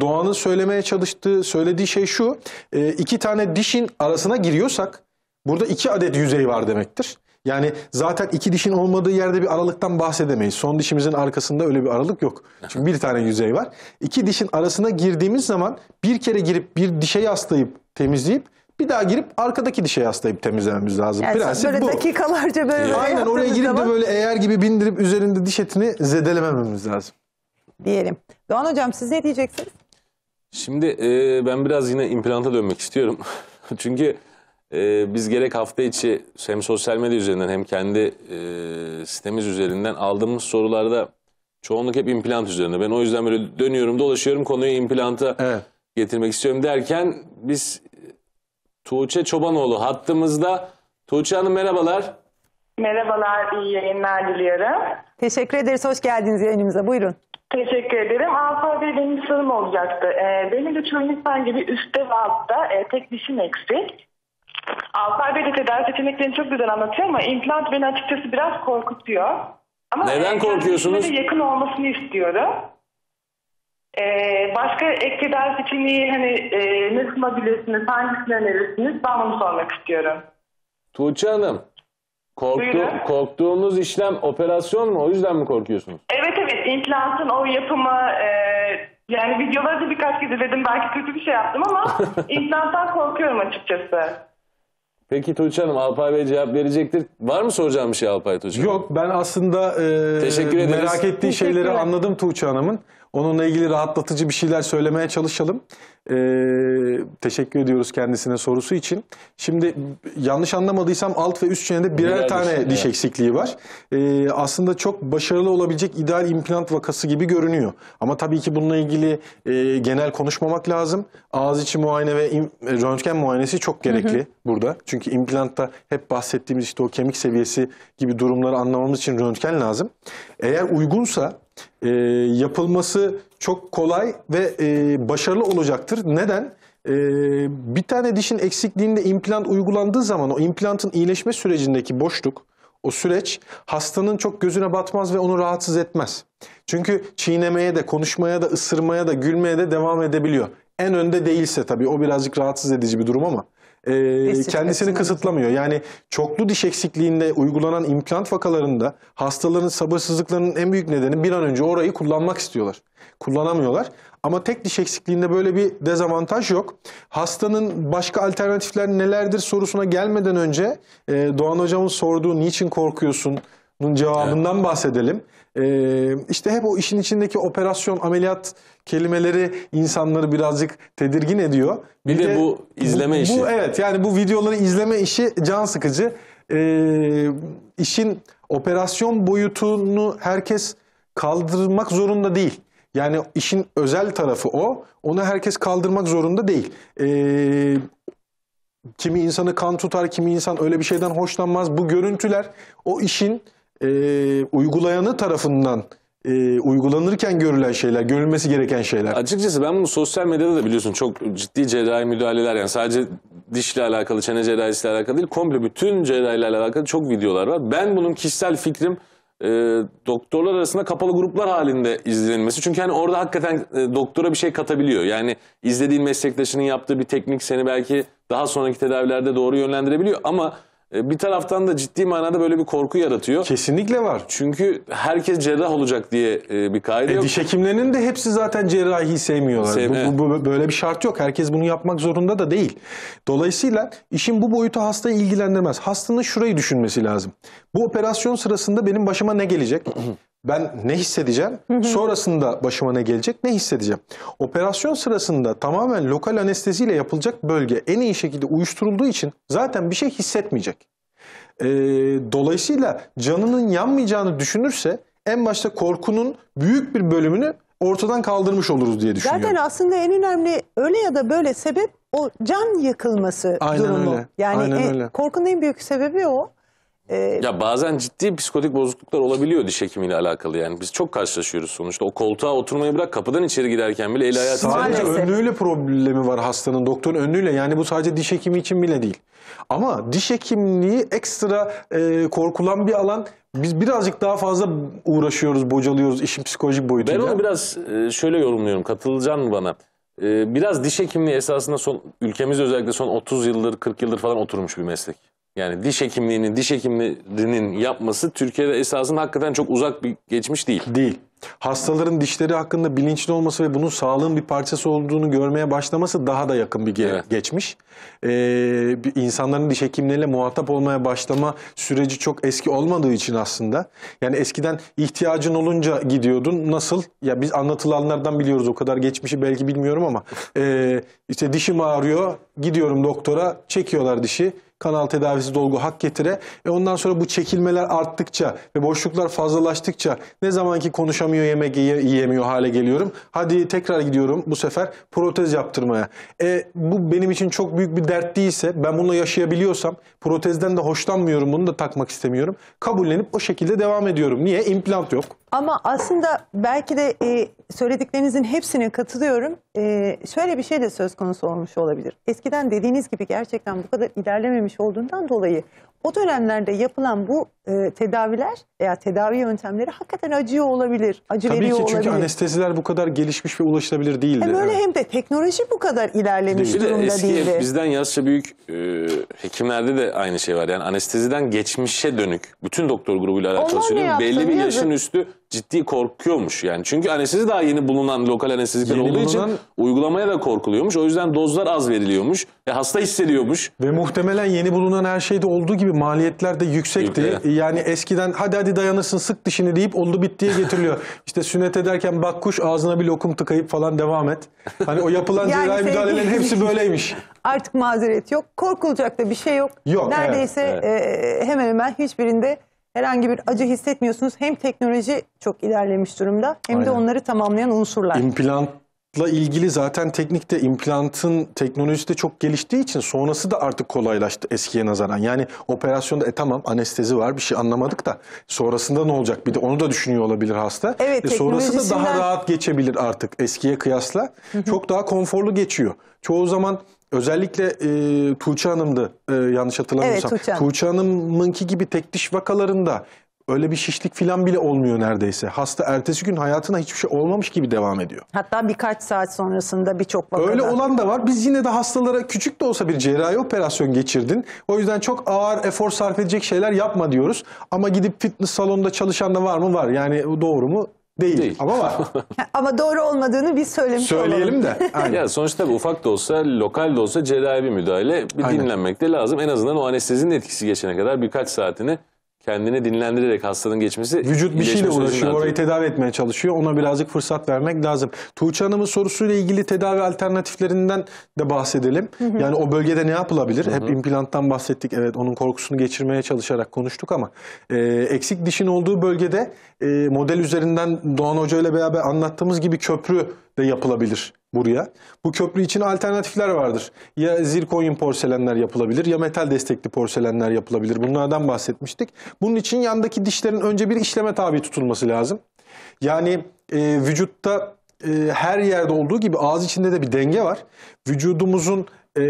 Doğan'ın söylemeye çalıştığı, söylediği şey şu. E, iki tane dişin arasına giriyorsak burada iki adet yüzey var demektir. Yani zaten iki dişin olmadığı yerde bir aralıktan bahsedemeyiz. Son dişimizin arkasında öyle bir aralık yok. Çünkü bir tane yüzey var. İki dişin arasına girdiğimiz zaman bir kere girip bir dişe yaslayıp temizleyip bir daha girip arkadaki dişe yaslayıp temizlememiz lazım. Yani Prensip böyle bu. dakikalarca böyle evet. Aynen oraya girip zaman... de böyle eğer gibi bindirip üzerinde diş etini zedelemememiz lazım. Diyelim. Doğan Hocam siz ne diyeceksiniz? Şimdi e, ben biraz yine implanta dönmek istiyorum. [laughs] Çünkü e, biz gerek hafta içi hem sosyal medya üzerinden hem kendi e, sitemiz üzerinden aldığımız sorularda çoğunluk hep implant üzerine. Ben o yüzden böyle dönüyorum dolaşıyorum konuyu implanta evet. getirmek istiyorum derken biz Tuğçe Çobanoğlu hattımızda. Tuğçe Hanım merhabalar. Merhabalar, iyi yayınlar diliyorum. Teşekkür ederiz, hoş geldiniz yayınımıza. Buyurun. Teşekkür ederim. Alfa Bey benim bir sorum olacaktı. Ee, benim de Çölnistan gibi üstte ve altta e, tek dişim eksik. Alpay Bey de tedavi seçeneklerini çok güzel anlatıyor ama implant beni açıkçası biraz korkutuyor. Ama Neden e, korkuyorsunuz? De yakın olmasını istiyorum. Ee, başka ek tedavi seçeneği hani e, ne sunabilirsiniz, hangisini önerirsiniz? Ben bunu sormak istiyorum. Tuğçe Hanım, korktu, korktuğunuz işlem operasyon mu? O yüzden mi korkuyorsunuz? Evet evet, implantın o yapımı, e, yani videoları da birkaç kez izledim. Belki kötü bir şey yaptım ama [laughs] implanttan korkuyorum açıkçası. Peki Tuğçe Hanım Alpay Bey cevap verecektir. Var mı soracağım bir şey Alpay Tuğçe Hanım? Yok ben aslında e, merak ettiği Teşekkür şeyleri ederim. anladım Tuğçe Hanım'ın. Onunla ilgili rahatlatıcı bir şeyler söylemeye çalışalım. Ee, teşekkür ediyoruz kendisine sorusu için. Şimdi yanlış anlamadıysam alt ve üst çenede birer, birer tane düşün, diş eksikliği var. Ee, aslında çok başarılı olabilecek ideal implant vakası gibi görünüyor. Ama tabii ki bununla ilgili e, genel konuşmamak lazım. Ağız içi muayene ve im, röntgen muayenesi çok gerekli hı hı. burada. Çünkü implantta hep bahsettiğimiz işte o kemik seviyesi gibi durumları anlamamız için röntgen lazım. Eğer uygunsa e, yapılması çok kolay ve e, başarılı olacaktır. Neden? E, bir tane dişin eksikliğinde implant uygulandığı zaman o implantın iyileşme sürecindeki boşluk, o süreç hastanın çok gözüne batmaz ve onu rahatsız etmez. Çünkü çiğnemeye de, konuşmaya da, ısırmaya da, gülmeye de devam edebiliyor. En önde değilse tabii o birazcık rahatsız edici bir durum ama e, kendisini kısıtlamıyor. Yani çoklu diş eksikliğinde uygulanan implant vakalarında hastaların sabırsızlıklarının en büyük nedeni bir an önce orayı kullanmak istiyorlar. Kullanamıyorlar. Ama tek diş eksikliğinde böyle bir dezavantaj yok. Hastanın başka alternatifler nelerdir sorusuna gelmeden önce e, Doğan hocamın sorduğu niçin korkuyorsun? cevabından evet. bahsedelim. Ee, işte hep o işin içindeki operasyon, ameliyat kelimeleri insanları birazcık tedirgin ediyor. Bir, bir de, de bu izleme bu, işi. Bu, evet yani bu videoları izleme işi can sıkıcı. Ee, işin operasyon boyutunu herkes kaldırmak zorunda değil. Yani işin özel tarafı o. Onu herkes kaldırmak zorunda değil. Ee, kimi insanı kan tutar, kimi insan öyle bir şeyden hoşlanmaz. Bu görüntüler o işin e, uygulayanı tarafından e, uygulanırken görülen şeyler, görülmesi gereken şeyler. Açıkçası ben bunu sosyal medyada da biliyorsun çok ciddi cerrahi müdahaleler yani sadece dişle alakalı, çene cerrahisiyle alakalı değil komple bütün cerrahilerle alakalı çok videolar var. Ben bunun kişisel fikrim e, doktorlar arasında kapalı gruplar halinde izlenmesi. Çünkü hani orada hakikaten e, doktora bir şey katabiliyor. Yani izlediğin meslektaşının yaptığı bir teknik seni belki daha sonraki tedavilerde doğru yönlendirebiliyor ama e, bir taraftan da ciddi manada böyle bir korku yaratıyor. Kesinlikle var. Çünkü herkes cerrah olacak diye e, bir kaide e, yok. Diş hekimlerinin de hepsi zaten cerrahi sevmiyorlar. Sevme. Bu, bu, bu, böyle bir şart yok. Herkes bunu yapmak zorunda da değil. Dolayısıyla işin bu boyutu hastayı ilgilendirmez. Hastanın şurayı düşünmesi lazım. Bu operasyon sırasında benim başıma ne gelecek? ben ne hissedeceğim, sonrasında başıma ne gelecek, ne hissedeceğim. Operasyon sırasında tamamen lokal anesteziyle yapılacak bölge en iyi şekilde uyuşturulduğu için zaten bir şey hissetmeyecek. Ee, dolayısıyla canının yanmayacağını düşünürse en başta korkunun büyük bir bölümünü ortadan kaldırmış oluruz diye düşünüyorum. Zaten aslında en önemli öyle ya da böyle sebep o can yıkılması Aynen durumu. Öyle. Yani Aynen e, öyle. korkunun en büyük sebebi o. Ee, ya bazen ciddi psikotik bozukluklar olabiliyor diş hekimiyle alakalı yani. Biz çok karşılaşıyoruz sonuçta. O koltuğa oturmayı bırak kapıdan içeri giderken bile eli ayağı Sadece önlüğüyle problemi var hastanın. Doktorun önlüğüyle yani bu sadece diş hekimi için bile değil. Ama diş hekimliği ekstra e, korkulan bir alan. Biz birazcık daha fazla uğraşıyoruz, bocalıyoruz işin psikolojik boyutuyla. Ben onu biraz e, şöyle yorumluyorum. Katılacaksın bana? E, biraz diş hekimliği esasında son ülkemiz özellikle son 30 yıldır, 40 yıldır falan oturmuş bir meslek. Yani diş hekimliğinin, diş hekimliğinin yapması Türkiye'de esasında hakikaten çok uzak bir geçmiş değil. Değil. Hastaların dişleri hakkında bilinçli olması ve bunun sağlığın bir parçası olduğunu görmeye başlaması daha da yakın bir ge evet. geçmiş. Ee, insanların diş hekimleriyle muhatap olmaya başlama süreci çok eski olmadığı için aslında. Yani eskiden ihtiyacın olunca gidiyordun. Nasıl? Ya biz anlatılanlardan biliyoruz o kadar geçmişi belki bilmiyorum ama. Ee, işte dişim ağrıyor, gidiyorum doktora, çekiyorlar dişi kanal tedavisi dolgu hak getire. E ondan sonra bu çekilmeler arttıkça ve boşluklar fazlalaştıkça ne zamanki konuşamıyor yemek yiyemiyor hale geliyorum. Hadi tekrar gidiyorum bu sefer protez yaptırmaya. E bu benim için çok büyük bir dert değilse ben bununla yaşayabiliyorsam protezden de hoşlanmıyorum bunu da takmak istemiyorum. Kabullenip o şekilde devam ediyorum. Niye? implant yok. Ama aslında belki de e, söylediklerinizin hepsine katılıyorum. E, şöyle bir şey de söz konusu olmuş olabilir. Eskiden dediğiniz gibi gerçekten bu kadar ilerlememiş olduğundan dolayı o dönemlerde yapılan bu e, tedaviler veya tedavi yöntemleri hakikaten acıyor olabilir, acı Tabii veriyor ki çünkü olabilir. anesteziler bu kadar gelişmiş ve ulaşılabilir değildi. Hem öyle hem de teknoloji bu kadar ilerlemiş Bir de durumda eski değildi. bizden yaşça büyük e, hekimlerde de aynı şey var. Yani anesteziden geçmişe dönük bütün doktor grubuyla Onlar alakalı Belli bir yazık. yaşın üstü ciddi korkuyormuş. Yani çünkü anestezi daha yeni bulunan lokal anestezikler Yeni olduğu için uygulamaya da korkuluyormuş. O yüzden dozlar az veriliyormuş. ve hasta hissediyormuş. Ve muhtemelen yeni bulunan her şeyde olduğu gibi maliyetler de yüksekti. Yüksek, yani eskiden hadi hadi dayanırsın sık dişini deyip oldu bittiye getiriliyor. [laughs] İşte sünnet ederken bak kuş ağzına bir lokum tıkayıp falan devam et. Hani o yapılan [laughs] Yani cerrahi müdahalelerin hepsi böyleymiş. Artık mazeret yok. Korkulacak da bir şey yok. Yok, Neredeyse evet, e, hemen hemen hiçbirinde herhangi bir acı hissetmiyorsunuz. Hem teknoloji çok ilerlemiş durumda hem de onları tamamlayan unsurlar. İmplant la ilgili zaten teknikte implantın teknolojisi de çok geliştiği için sonrası da artık kolaylaştı eskiye nazaran. Yani operasyonda e tamam anestezi var bir şey anlamadık da sonrasında ne olacak bir de onu da düşünüyor olabilir hasta. Evet, e, sonrası da daha rahat geçebilir artık eskiye kıyasla. Çok daha konforlu geçiyor. Çoğu zaman Özellikle e, Tuğçe Hanım'dı e, yanlış hatırlamıyorsam. Evet, Tuğçe, Hanım. Tuğçe Hanım'ınki gibi tek diş vakalarında öyle bir şişlik falan bile olmuyor neredeyse. Hasta ertesi gün hayatına hiçbir şey olmamış gibi devam ediyor. Hatta birkaç saat sonrasında birçok vakada. Öyle olan da var. Biz yine de hastalara küçük de olsa bir cerrahi operasyon geçirdin. O yüzden çok ağır efor sarf edecek şeyler yapma diyoruz. Ama gidip fitness salonunda çalışan da var mı? Var. Yani doğru mu? Değil. Değil. Ama var. [laughs] Ama doğru olmadığını biz söylemiş Söyleyelim olalım. de. [laughs] Aynen. Ya sonuçta tabii ufak da olsa, lokal da olsa cerrahi bir müdahale bir Aynen. dinlenmek de lazım. En azından o anestezinin etkisi geçene kadar birkaç saatini kendini dinlendirerek hastanın geçmesi... Vücut bir şeyle uğraşıyor, orayı tedavi etmeye çalışıyor. Ona birazcık fırsat vermek lazım. Tuğçe Hanım'ın sorusuyla ilgili tedavi alternatiflerinden de bahsedelim. Hı hı. Yani o bölgede ne yapılabilir? Hı hı. Hep implanttan bahsettik, evet onun korkusunu geçirmeye çalışarak konuştuk ama... E, eksik dişin olduğu bölgede e, model üzerinden Doğan Hoca ile beraber anlattığımız gibi köprü de yapılabilir buraya. Bu köprü için alternatifler vardır. Ya zirkonyum porselenler yapılabilir ya metal destekli porselenler yapılabilir. Bunlardan bahsetmiştik. Bunun için yandaki dişlerin önce bir işleme tabi tutulması lazım. Yani e, vücutta e, her yerde olduğu gibi ağız içinde de bir denge var. Vücudumuzun e,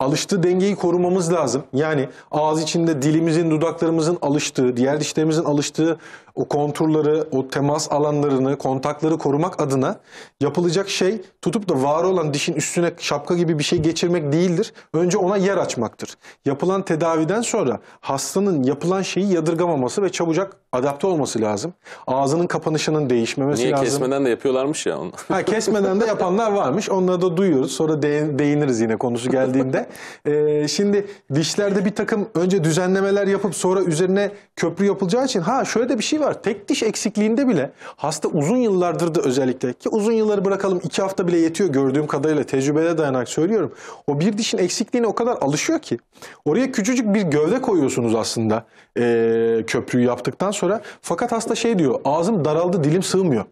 alıştığı dengeyi korumamız lazım. Yani ağız içinde dilimizin, dudaklarımızın alıştığı, diğer dişlerimizin alıştığı o konturları, o temas alanlarını, kontakları korumak adına yapılacak şey tutup da var olan dişin üstüne şapka gibi bir şey geçirmek değildir. Önce ona yer açmaktır. Yapılan tedaviden sonra hastanın yapılan şeyi yadırgamaması ve çabucak adapte olması lazım. Ağzının kapanışının değişmemesi Niye lazım. Niye kesmeden de yapıyorlarmış ya onu. Ha, kesmeden de yapanlar varmış. Onları da duyuyoruz. Sonra de değiniriz yine konusu geldiğinde. ee, şimdi dişlerde bir takım önce düzenlemeler yapıp sonra üzerine köprü yapılacağı için ha şöyle de bir şey var var. Tek diş eksikliğinde bile hasta uzun yıllardır da özellikle ki uzun yılları bırakalım iki hafta bile yetiyor gördüğüm kadarıyla tecrübede dayanarak söylüyorum. O bir dişin eksikliğine o kadar alışıyor ki oraya küçücük bir gövde koyuyorsunuz aslında e, köprüyü yaptıktan sonra. Fakat hasta şey diyor ağzım daraldı dilim sığmıyor.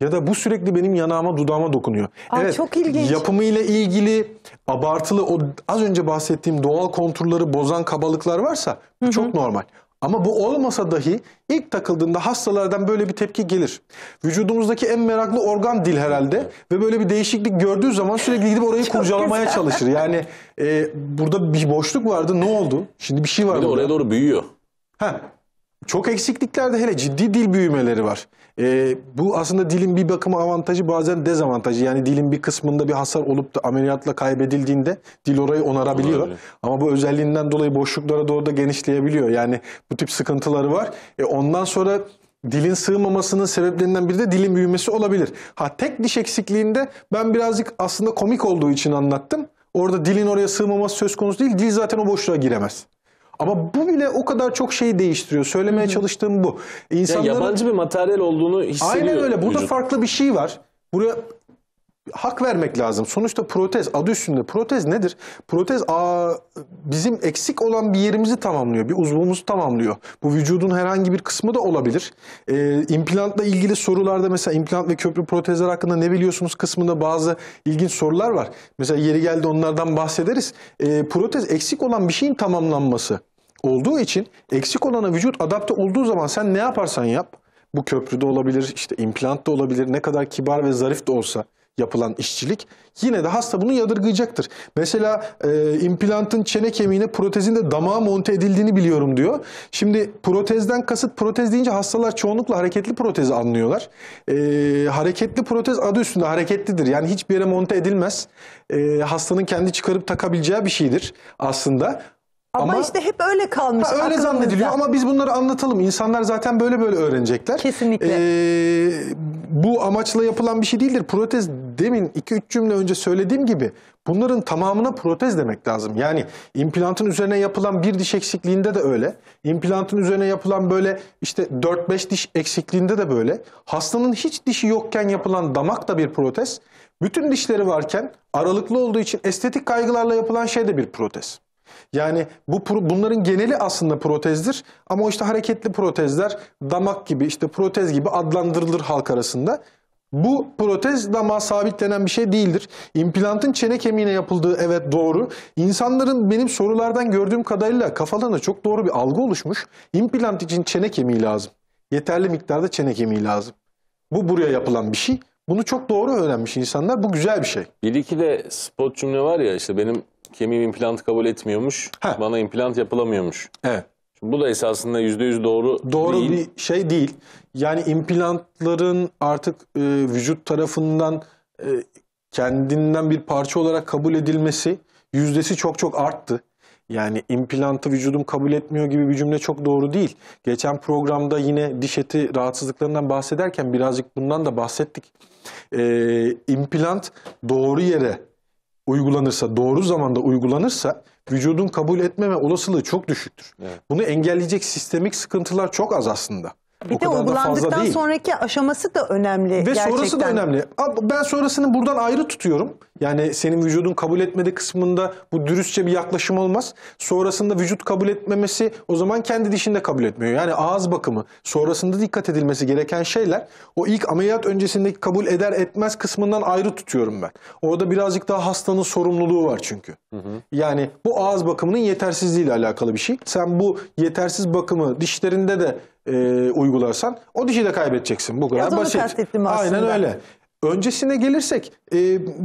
Ya da bu sürekli benim yanağıma dudağıma dokunuyor. Aa, evet, çok ilginç. Yapımıyla ilgili abartılı o az önce bahsettiğim doğal konturları bozan kabalıklar varsa Hı -hı. çok normal. Ama bu olmasa dahi ilk takıldığında hastalardan böyle bir tepki gelir. Vücudumuzdaki en meraklı organ dil herhalde ve böyle bir değişiklik gördüğü zaman sürekli gidip orayı kurcalamaya çalışır. Yani e, burada bir boşluk vardı ne oldu? Şimdi bir şey var. Bir de oraya doğru büyüyor. Heh. Çok eksikliklerde hele ciddi dil büyümeleri var. E, bu aslında dilin bir bakıma avantajı bazen dezavantajı. Yani dilin bir kısmında bir hasar olup da ameliyatla kaybedildiğinde dil orayı onarabiliyor. Olabilir. Ama bu özelliğinden dolayı boşluklara doğru da genişleyebiliyor. Yani bu tip sıkıntıları var. E, ondan sonra dilin sığmamasının sebeplerinden biri de dilin büyümesi olabilir. Ha tek diş eksikliğinde ben birazcık aslında komik olduğu için anlattım. Orada dilin oraya sığmaması söz konusu değil. Dil zaten o boşluğa giremez. Ama bu bile o kadar çok şey değiştiriyor. Söylemeye Hı -hı. çalıştığım bu. İnsanların... Ya yabancı bir materyal olduğunu hissediyor. Aynen öyle. Burada vücut. farklı bir şey var. Buraya hak vermek lazım. Sonuçta protez, adı üstünde protez nedir? Protez aa, bizim eksik olan bir yerimizi tamamlıyor, bir uzvumuzu tamamlıyor. Bu vücudun herhangi bir kısmı da olabilir. E, implantla ilgili sorularda mesela implant ve köprü protezler hakkında ne biliyorsunuz kısmında bazı ilginç sorular var. Mesela yeri geldi onlardan bahsederiz. E, protez eksik olan bir şeyin tamamlanması olduğu için eksik olana vücut adapte olduğu zaman sen ne yaparsan yap, bu köprüde olabilir, işte implant da olabilir, ne kadar kibar ve zarif de olsa yapılan işçilik yine de hasta bunu yadırgayacaktır. Mesela e, implantın çene kemiğine protezin de damağa monte edildiğini biliyorum diyor. Şimdi protezden kasıt protez deyince hastalar çoğunlukla hareketli protezi anlıyorlar. E, hareketli protez adı üstünde hareketlidir. Yani hiçbir yere monte edilmez. E, hastanın kendi çıkarıp takabileceği bir şeydir aslında. Ama, ama işte hep öyle kalmış. Ha, öyle zannediliyor ama biz bunları anlatalım. İnsanlar zaten böyle böyle öğrenecekler. Kesinlikle. Ee, bu amaçla yapılan bir şey değildir. Protez demin 2-3 cümle önce söylediğim gibi bunların tamamına protez demek lazım. Yani implantın üzerine yapılan bir diş eksikliğinde de öyle. İmplantın üzerine yapılan böyle işte 4-5 diş eksikliğinde de böyle. Hastanın hiç dişi yokken yapılan damak da bir protez. Bütün dişleri varken aralıklı olduğu için estetik kaygılarla yapılan şey de bir protez. Yani bu bunların geneli aslında protezdir ama işte hareketli protezler damak gibi işte protez gibi adlandırılır halk arasında. Bu protez damağa sabitlenen bir şey değildir. İmplantın çene kemiğine yapıldığı evet doğru. İnsanların benim sorulardan gördüğüm kadarıyla kafalarında çok doğru bir algı oluşmuş. İmplant için çene kemiği lazım. Yeterli miktarda çene kemiği lazım. Bu buraya yapılan bir şey. Bunu çok doğru öğrenmiş insanlar. Bu güzel bir şey. Bir iki de spot cümle var ya işte benim kemiğim implant kabul etmiyormuş. Ha. Bana implant yapılamıyormuş. Evet. Şimdi bu da esasında %100 doğru Doğru değil. bir şey değil. Yani implantların artık e, vücut tarafından e, kendinden bir parça olarak kabul edilmesi yüzdesi çok çok arttı. Yani implantı vücudum kabul etmiyor gibi bir cümle çok doğru değil. Geçen programda yine diş eti rahatsızlıklarından bahsederken birazcık bundan da bahsettik. Ee, implant doğru yere uygulanırsa, doğru zamanda uygulanırsa vücudun kabul etmeme olasılığı çok düşüktür. Evet. Bunu engelleyecek sistemik sıkıntılar çok az aslında. Bir o de uygulandıktan sonraki aşaması da önemli. Ve gerçekten. sonrası da önemli. Ben sonrasını buradan ayrı tutuyorum. Yani senin vücudun kabul etmedi kısmında bu dürüstçe bir yaklaşım olmaz. Sonrasında vücut kabul etmemesi o zaman kendi dişinde kabul etmiyor. Yani ağız bakımı sonrasında dikkat edilmesi gereken şeyler o ilk ameliyat öncesindeki kabul eder etmez kısmından ayrı tutuyorum ben. Orada birazcık daha hastanın sorumluluğu var çünkü. Hı hı. Yani bu ağız bakımının yetersizliğiyle alakalı bir şey. Sen bu yetersiz bakımı dişlerinde de e, uygularsan o dişi de kaybedeceksin. Bu kadar basit. Aynen öyle. Öncesine gelirsek e,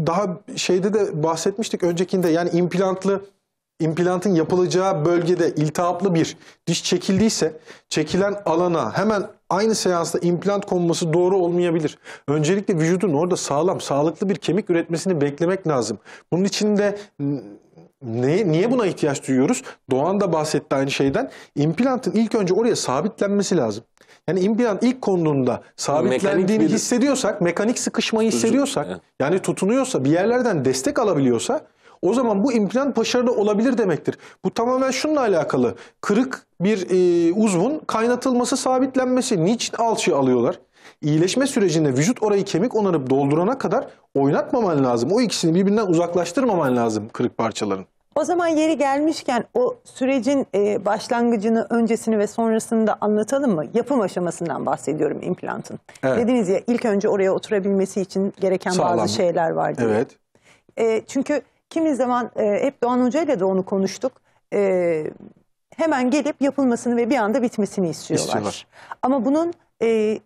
daha şeyde de bahsetmiştik öncekinde yani implantlı implantın yapılacağı bölgede iltihaplı bir diş çekildiyse çekilen alana hemen aynı seansta implant konması doğru olmayabilir. Öncelikle vücudun orada sağlam, sağlıklı bir kemik üretmesini beklemek lazım. Bunun için de ne, niye buna ihtiyaç duyuyoruz? Doğan da bahsetti aynı şeyden. İmplantın ilk önce oraya sabitlenmesi lazım. Yani implant ilk konduğunda sabitlendiğini mekanik bir... hissediyorsak, mekanik sıkışmayı hissediyorsak, yani tutunuyorsa, bir yerlerden destek alabiliyorsa o zaman bu implant başarılı olabilir demektir. Bu tamamen şununla alakalı. Kırık bir e, uzvun kaynatılması, sabitlenmesi. Niçin alçı alıyorlar? iyileşme sürecinde vücut orayı kemik onarıp doldurana kadar oynatmaman lazım. O ikisini birbirinden uzaklaştırmaman lazım kırık parçaların. O zaman yeri gelmişken o sürecin e, başlangıcını, öncesini ve sonrasını da anlatalım mı? Yapım aşamasından bahsediyorum implantın. Evet. Dediniz ya ilk önce oraya oturabilmesi için gereken Sağlam. bazı şeyler var diye. Evet. E, çünkü kimi zaman e, hep Doğan Hoca ile de onu konuştuk. E, hemen gelip yapılmasını ve bir anda bitmesini istiyorlar. istiyorlar. Ama bunun e,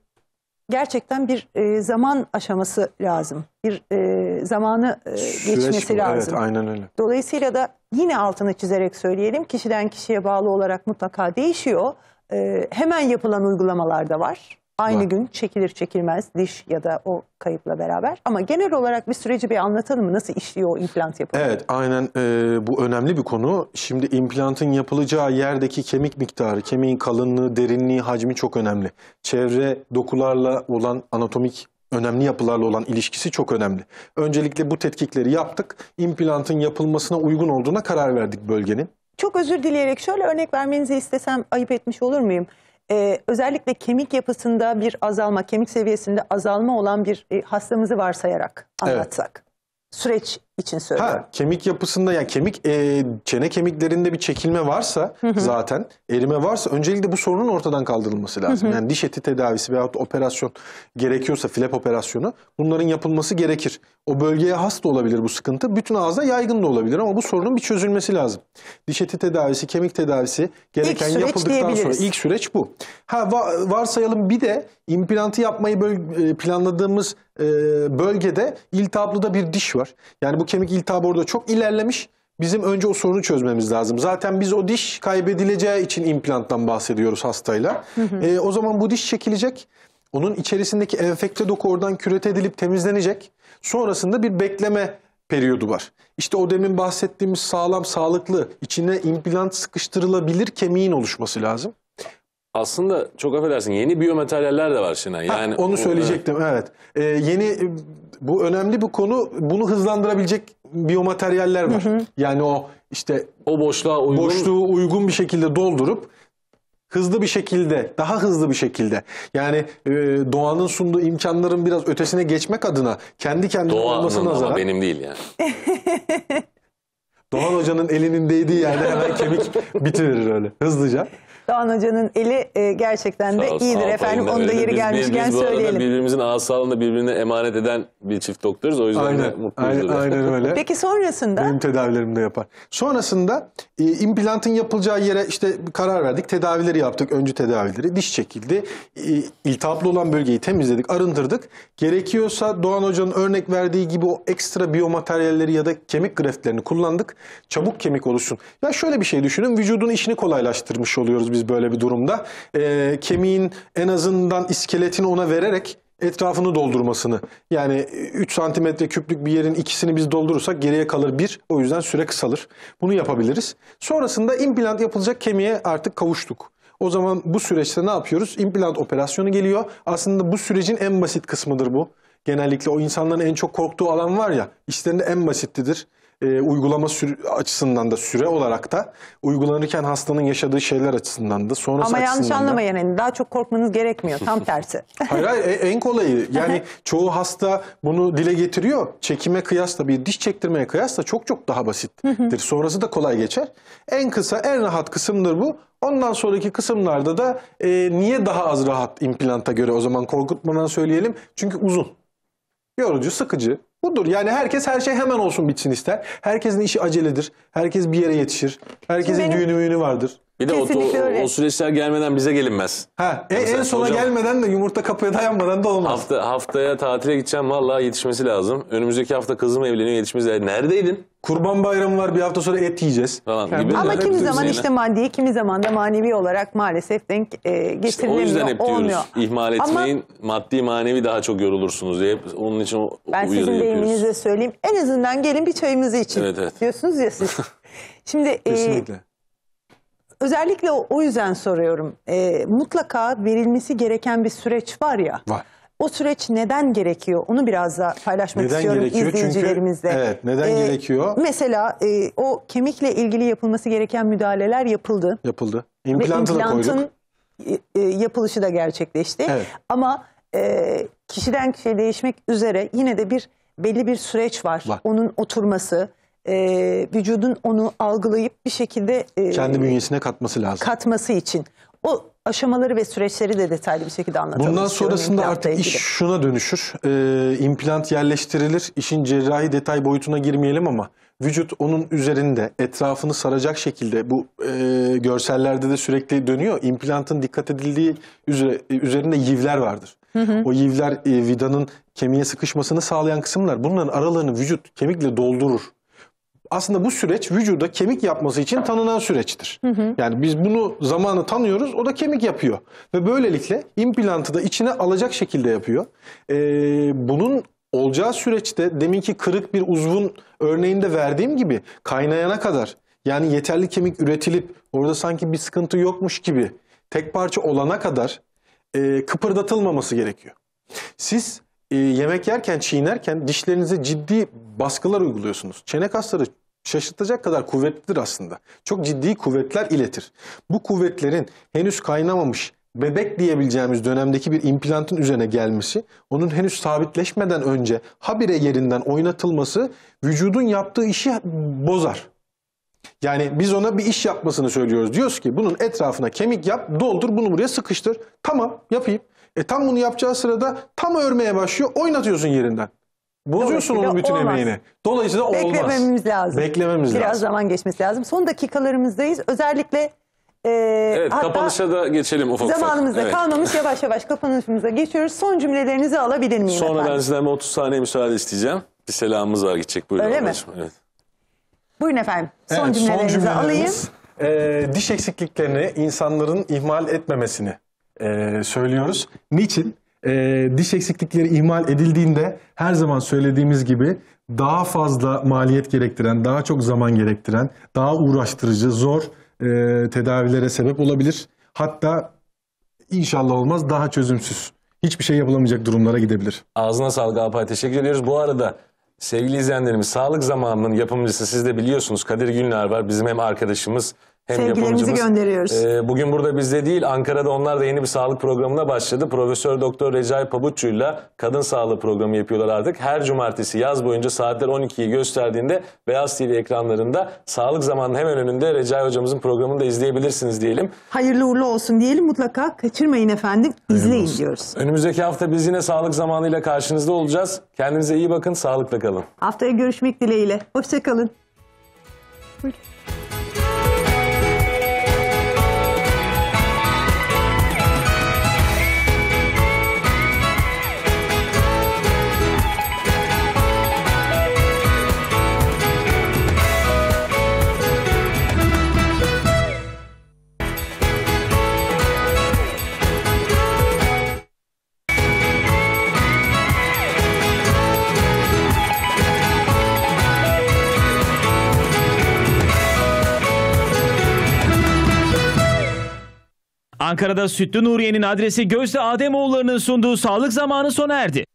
gerçekten bir e, zaman aşaması lazım. Bir e, zamanı e, geçmesi bu, lazım. Evet, aynen öyle. Dolayısıyla da yine altını çizerek söyleyelim. Kişiden kişiye bağlı olarak mutlaka değişiyor. E, hemen yapılan uygulamalar da var. Aynı Var. gün çekilir çekilmez diş ya da o kayıpla beraber. Ama genel olarak bir süreci bir anlatalım mı? Nasıl işliyor o implant yapımı? Evet aynen e, bu önemli bir konu. Şimdi implantın yapılacağı yerdeki kemik miktarı, kemiğin kalınlığı, derinliği, hacmi çok önemli. Çevre dokularla olan anatomik önemli yapılarla olan ilişkisi çok önemli. Öncelikle bu tetkikleri yaptık. İmplantın yapılmasına uygun olduğuna karar verdik bölgenin. Çok özür dileyerek şöyle örnek vermenizi istesem ayıp etmiş olur muyum? e, özellikle kemik yapısında bir azalma, kemik seviyesinde azalma olan bir e, hastamızı varsayarak anlatsak. Evet. Süreç için söylüyorum. Ha, kemik yapısında yani kemik e, çene kemiklerinde bir çekilme varsa zaten erime varsa öncelikle bu sorunun ortadan kaldırılması lazım. yani diş eti tedavisi veya operasyon gerekiyorsa flap operasyonu bunların yapılması gerekir. O bölgeye has da olabilir bu sıkıntı. Bütün ağızda yaygın da olabilir ama bu sorunun bir çözülmesi lazım. Diş eti tedavisi, kemik tedavisi gereken yapıldıktan sonra ilk süreç bu. Ha va varsayalım bir de implantı yapmayı e, planladığımız e, bölgede iltihaplı da bir diş var. Yani bu bu kemik iltihabı orada çok ilerlemiş. Bizim önce o sorunu çözmemiz lazım. Zaten biz o diş kaybedileceği için implanttan bahsediyoruz hastayla. E, o zaman bu diş çekilecek. Onun içerisindeki enfekte doku oradan küret edilip temizlenecek. Sonrasında bir bekleme periyodu var. İşte o demin bahsettiğimiz sağlam, sağlıklı, içine implant sıkıştırılabilir kemiğin oluşması lazım aslında çok affedersin yeni biyomateryaller de var Sinan. Yani ha, onu söyleyecektim o, evet. Ee, yeni e, bu önemli bir konu. Bunu hızlandırabilecek biyomateryaller var. Hı hı. Yani o işte o boşluğa uygun boşluğu uygun bir şekilde doldurup hızlı bir şekilde, daha hızlı bir şekilde. Yani e, doğanın sunduğu imkanların biraz ötesine geçmek adına kendi kendine doğanın olmasına nazaran. benim değil yani. [laughs] Doğan Hoca'nın elinin değdiği yerde hemen kemik [laughs] bitirir öyle hızlıca. Doğan Hoca'nın eli e, gerçekten de olsun, iyidir efendim. Onu da yeri gelmişken biz, biz söyleyelim. birbirimizin ağız asalını birbirine emanet eden bir çift doktoruz. O yüzden aynen, mutluyuz. Aynen, aynen öyle. [laughs] Peki sonrasında? Benim tedavilerimde yapar. Sonrasında e, implantın yapılacağı yere işte karar verdik. Tedavileri yaptık. Öncü tedavileri. Diş çekildi. E, iltihaplı olan bölgeyi temizledik. Arındırdık. Gerekiyorsa Doğan Hoca'nın örnek verdiği gibi o ekstra biyomateryalleri ya da kemik graftlerini kullandık. Çabuk kemik oluşsun. Ya şöyle bir şey düşünün. Vücudun işini kolaylaştırmış oluyoruz biz böyle bir durumda. E, kemiğin en azından iskeletini ona vererek etrafını doldurmasını. Yani 3 santimetre küplük bir yerin ikisini biz doldurursak geriye kalır bir. O yüzden süre kısalır. Bunu yapabiliriz. Sonrasında implant yapılacak kemiğe artık kavuştuk. O zaman bu süreçte ne yapıyoruz? İmplant operasyonu geliyor. Aslında bu sürecin en basit kısmıdır bu. Genellikle o insanların en çok korktuğu alan var ya, işlerinde en basittidir e, uygulama süre, açısından da süre olarak da uygulanırken hastanın yaşadığı şeyler açısından da sonrası Ama yanlış açısından da- anlamayın yani daha çok korkmanız gerekmiyor tam [laughs] tersi. Hayır, hayır, e, en kolayı yani çoğu hasta bunu dile getiriyor. Çekime kıyasla bir diş çektirmeye kıyasla çok çok daha basittir. Sonrası da kolay geçer. En kısa en rahat kısımdır bu. Ondan sonraki kısımlarda da e, niye daha az rahat implanta göre o zaman korkutmadan söyleyelim. Çünkü uzun. Yorucu, sıkıcı. Budur. Yani herkes her şey hemen olsun bitsin ister. Herkesin işi aceledir. Herkes bir yere yetişir. Herkesin benim... düğünü müğünü vardır. Bir de Kesinlikle o, o süreçler gelmeden bize gelinmez. Ha, e, Mesela en sona hocam, gelmeden de yumurta kapıya dayanmadan da olmaz. Hafta, haftaya tatile gideceğim vallahi yetişmesi lazım. Önümüzdeki hafta kızım evleniyor yetişmesi lazım. Neredeydin? Kurban bayramı var bir hafta sonra et yiyeceğiz. Falan gibi. Ama kimi zaman işte maddi kimi zaman da manevi olarak maalesef denk e, getirilemiyor. İşte o yüzden hep diyoruz olmuyor. ihmal etmeyin Ama, maddi manevi daha çok yorulursunuz diye onun için o Ben sizin deyiminize söyleyeyim en azından gelin bir çayımızı için evet, evet. diyorsunuz ya siz. [laughs] Şimdi e, Özellikle o yüzden soruyorum. E, mutlaka verilmesi gereken bir süreç var ya. Var. O süreç neden gerekiyor? Onu biraz da paylaşmak neden istiyorum gerekiyor? izleyicilerimizle. Çünkü, evet, neden ee, gerekiyor? Mesela e, o kemikle ilgili yapılması gereken müdahaleler yapıldı. Yapıldı. İmplantı da koyduk. E, e, yapılışı da gerçekleşti. Evet. Ama e, kişiden kişiye değişmek üzere yine de bir belli bir süreç var. var. Onun oturması, e, vücudun onu algılayıp bir şekilde e, kendi bünyesine katması lazım. Katması için. O aşamaları ve süreçleri de detaylı bir şekilde anlatalım. Bundan sonrasında artık iş şuna dönüşür. E, implant yerleştirilir. İşin cerrahi detay boyutuna girmeyelim ama vücut onun üzerinde etrafını saracak şekilde bu e, görsellerde de sürekli dönüyor. İmplantın dikkat edildiği üzere, e, üzerinde yivler vardır. Hı hı. O yivler e, vidanın kemiğe sıkışmasını sağlayan kısımlar. Bunların aralarını vücut kemikle doldurur aslında bu süreç vücuda kemik yapması için tanınan süreçtir. Hı hı. Yani biz bunu zamanı tanıyoruz o da kemik yapıyor. Ve böylelikle implantı da içine alacak şekilde yapıyor. Ee, bunun olacağı süreçte deminki kırık bir uzvun örneğinde verdiğim gibi kaynayana kadar yani yeterli kemik üretilip orada sanki bir sıkıntı yokmuş gibi tek parça olana kadar e, kıpırdatılmaması gerekiyor. Siz e, yemek yerken çiğnerken dişlerinize ciddi baskılar uyguluyorsunuz. Çene kasları şaşırtacak kadar kuvvetlidir aslında. Çok ciddi kuvvetler iletir. Bu kuvvetlerin henüz kaynamamış bebek diyebileceğimiz dönemdeki bir implantın üzerine gelmesi, onun henüz sabitleşmeden önce habire yerinden oynatılması vücudun yaptığı işi bozar. Yani biz ona bir iş yapmasını söylüyoruz. Diyoruz ki bunun etrafına kemik yap, doldur, bunu buraya sıkıştır. Tamam, yapayım. E tam bunu yapacağı sırada tam örmeye başlıyor, oynatıyorsun yerinden. Bozuyorsun onun bütün olmaz. emeğini. Dolayısıyla olmaz. Beklememiz lazım. Beklememiz Biraz lazım. zaman geçmesi lazım. Son dakikalarımızdayız. Özellikle e, evet, hatta kapanışa da geçelim ufak ufak. Zamanımızda evet. kalmamış yavaş yavaş kapanışımıza geçiyoruz. Son cümlelerinizi alabilir miyim Sonra efendim? ben sizden 30 saniye müsaade isteyeceğim. Bir selamımız var gidecek. Buyurun Öyle arkadaşım. mi? Evet. Buyurun efendim. Son evet, cümlelerinizi son alayım. E, diş eksikliklerini insanların ihmal etmemesini e, söylüyoruz. Niçin? e, diş eksiklikleri ihmal edildiğinde her zaman söylediğimiz gibi daha fazla maliyet gerektiren, daha çok zaman gerektiren, daha uğraştırıcı, zor e, tedavilere sebep olabilir. Hatta inşallah olmaz daha çözümsüz. Hiçbir şey yapılamayacak durumlara gidebilir. Ağzına sağlık Alpay teşekkür ediyoruz. Bu arada sevgili izleyenlerimiz Sağlık Zamanı'nın yapımcısı siz de biliyorsunuz Kadir Günler var bizim hem arkadaşımız hem Sevgilerimizi gönderiyoruz. E, bugün burada bizde değil Ankara'da onlar da yeni bir sağlık programına başladı. Profesör Doktor Recai Pabuççu'yla kadın sağlığı programı yapıyorlar artık. Her cumartesi yaz boyunca saatler 12'yi gösterdiğinde Beyaz TV ekranlarında sağlık zamanının hemen önünde Recai hocamızın programını da izleyebilirsiniz diyelim. Hayırlı uğurlu olsun diyelim mutlaka kaçırmayın efendim izleyin diyoruz. Önümüzdeki hafta biz yine sağlık zamanıyla karşınızda olacağız. Kendinize iyi bakın sağlıkla kalın. Haftaya görüşmek dileğiyle. Hoşçakalın. Buyurun. Ankara'da Sütlü Nuriye'nin adresi Gözde Ademoğulları'nın sunduğu sağlık zamanı sona erdi.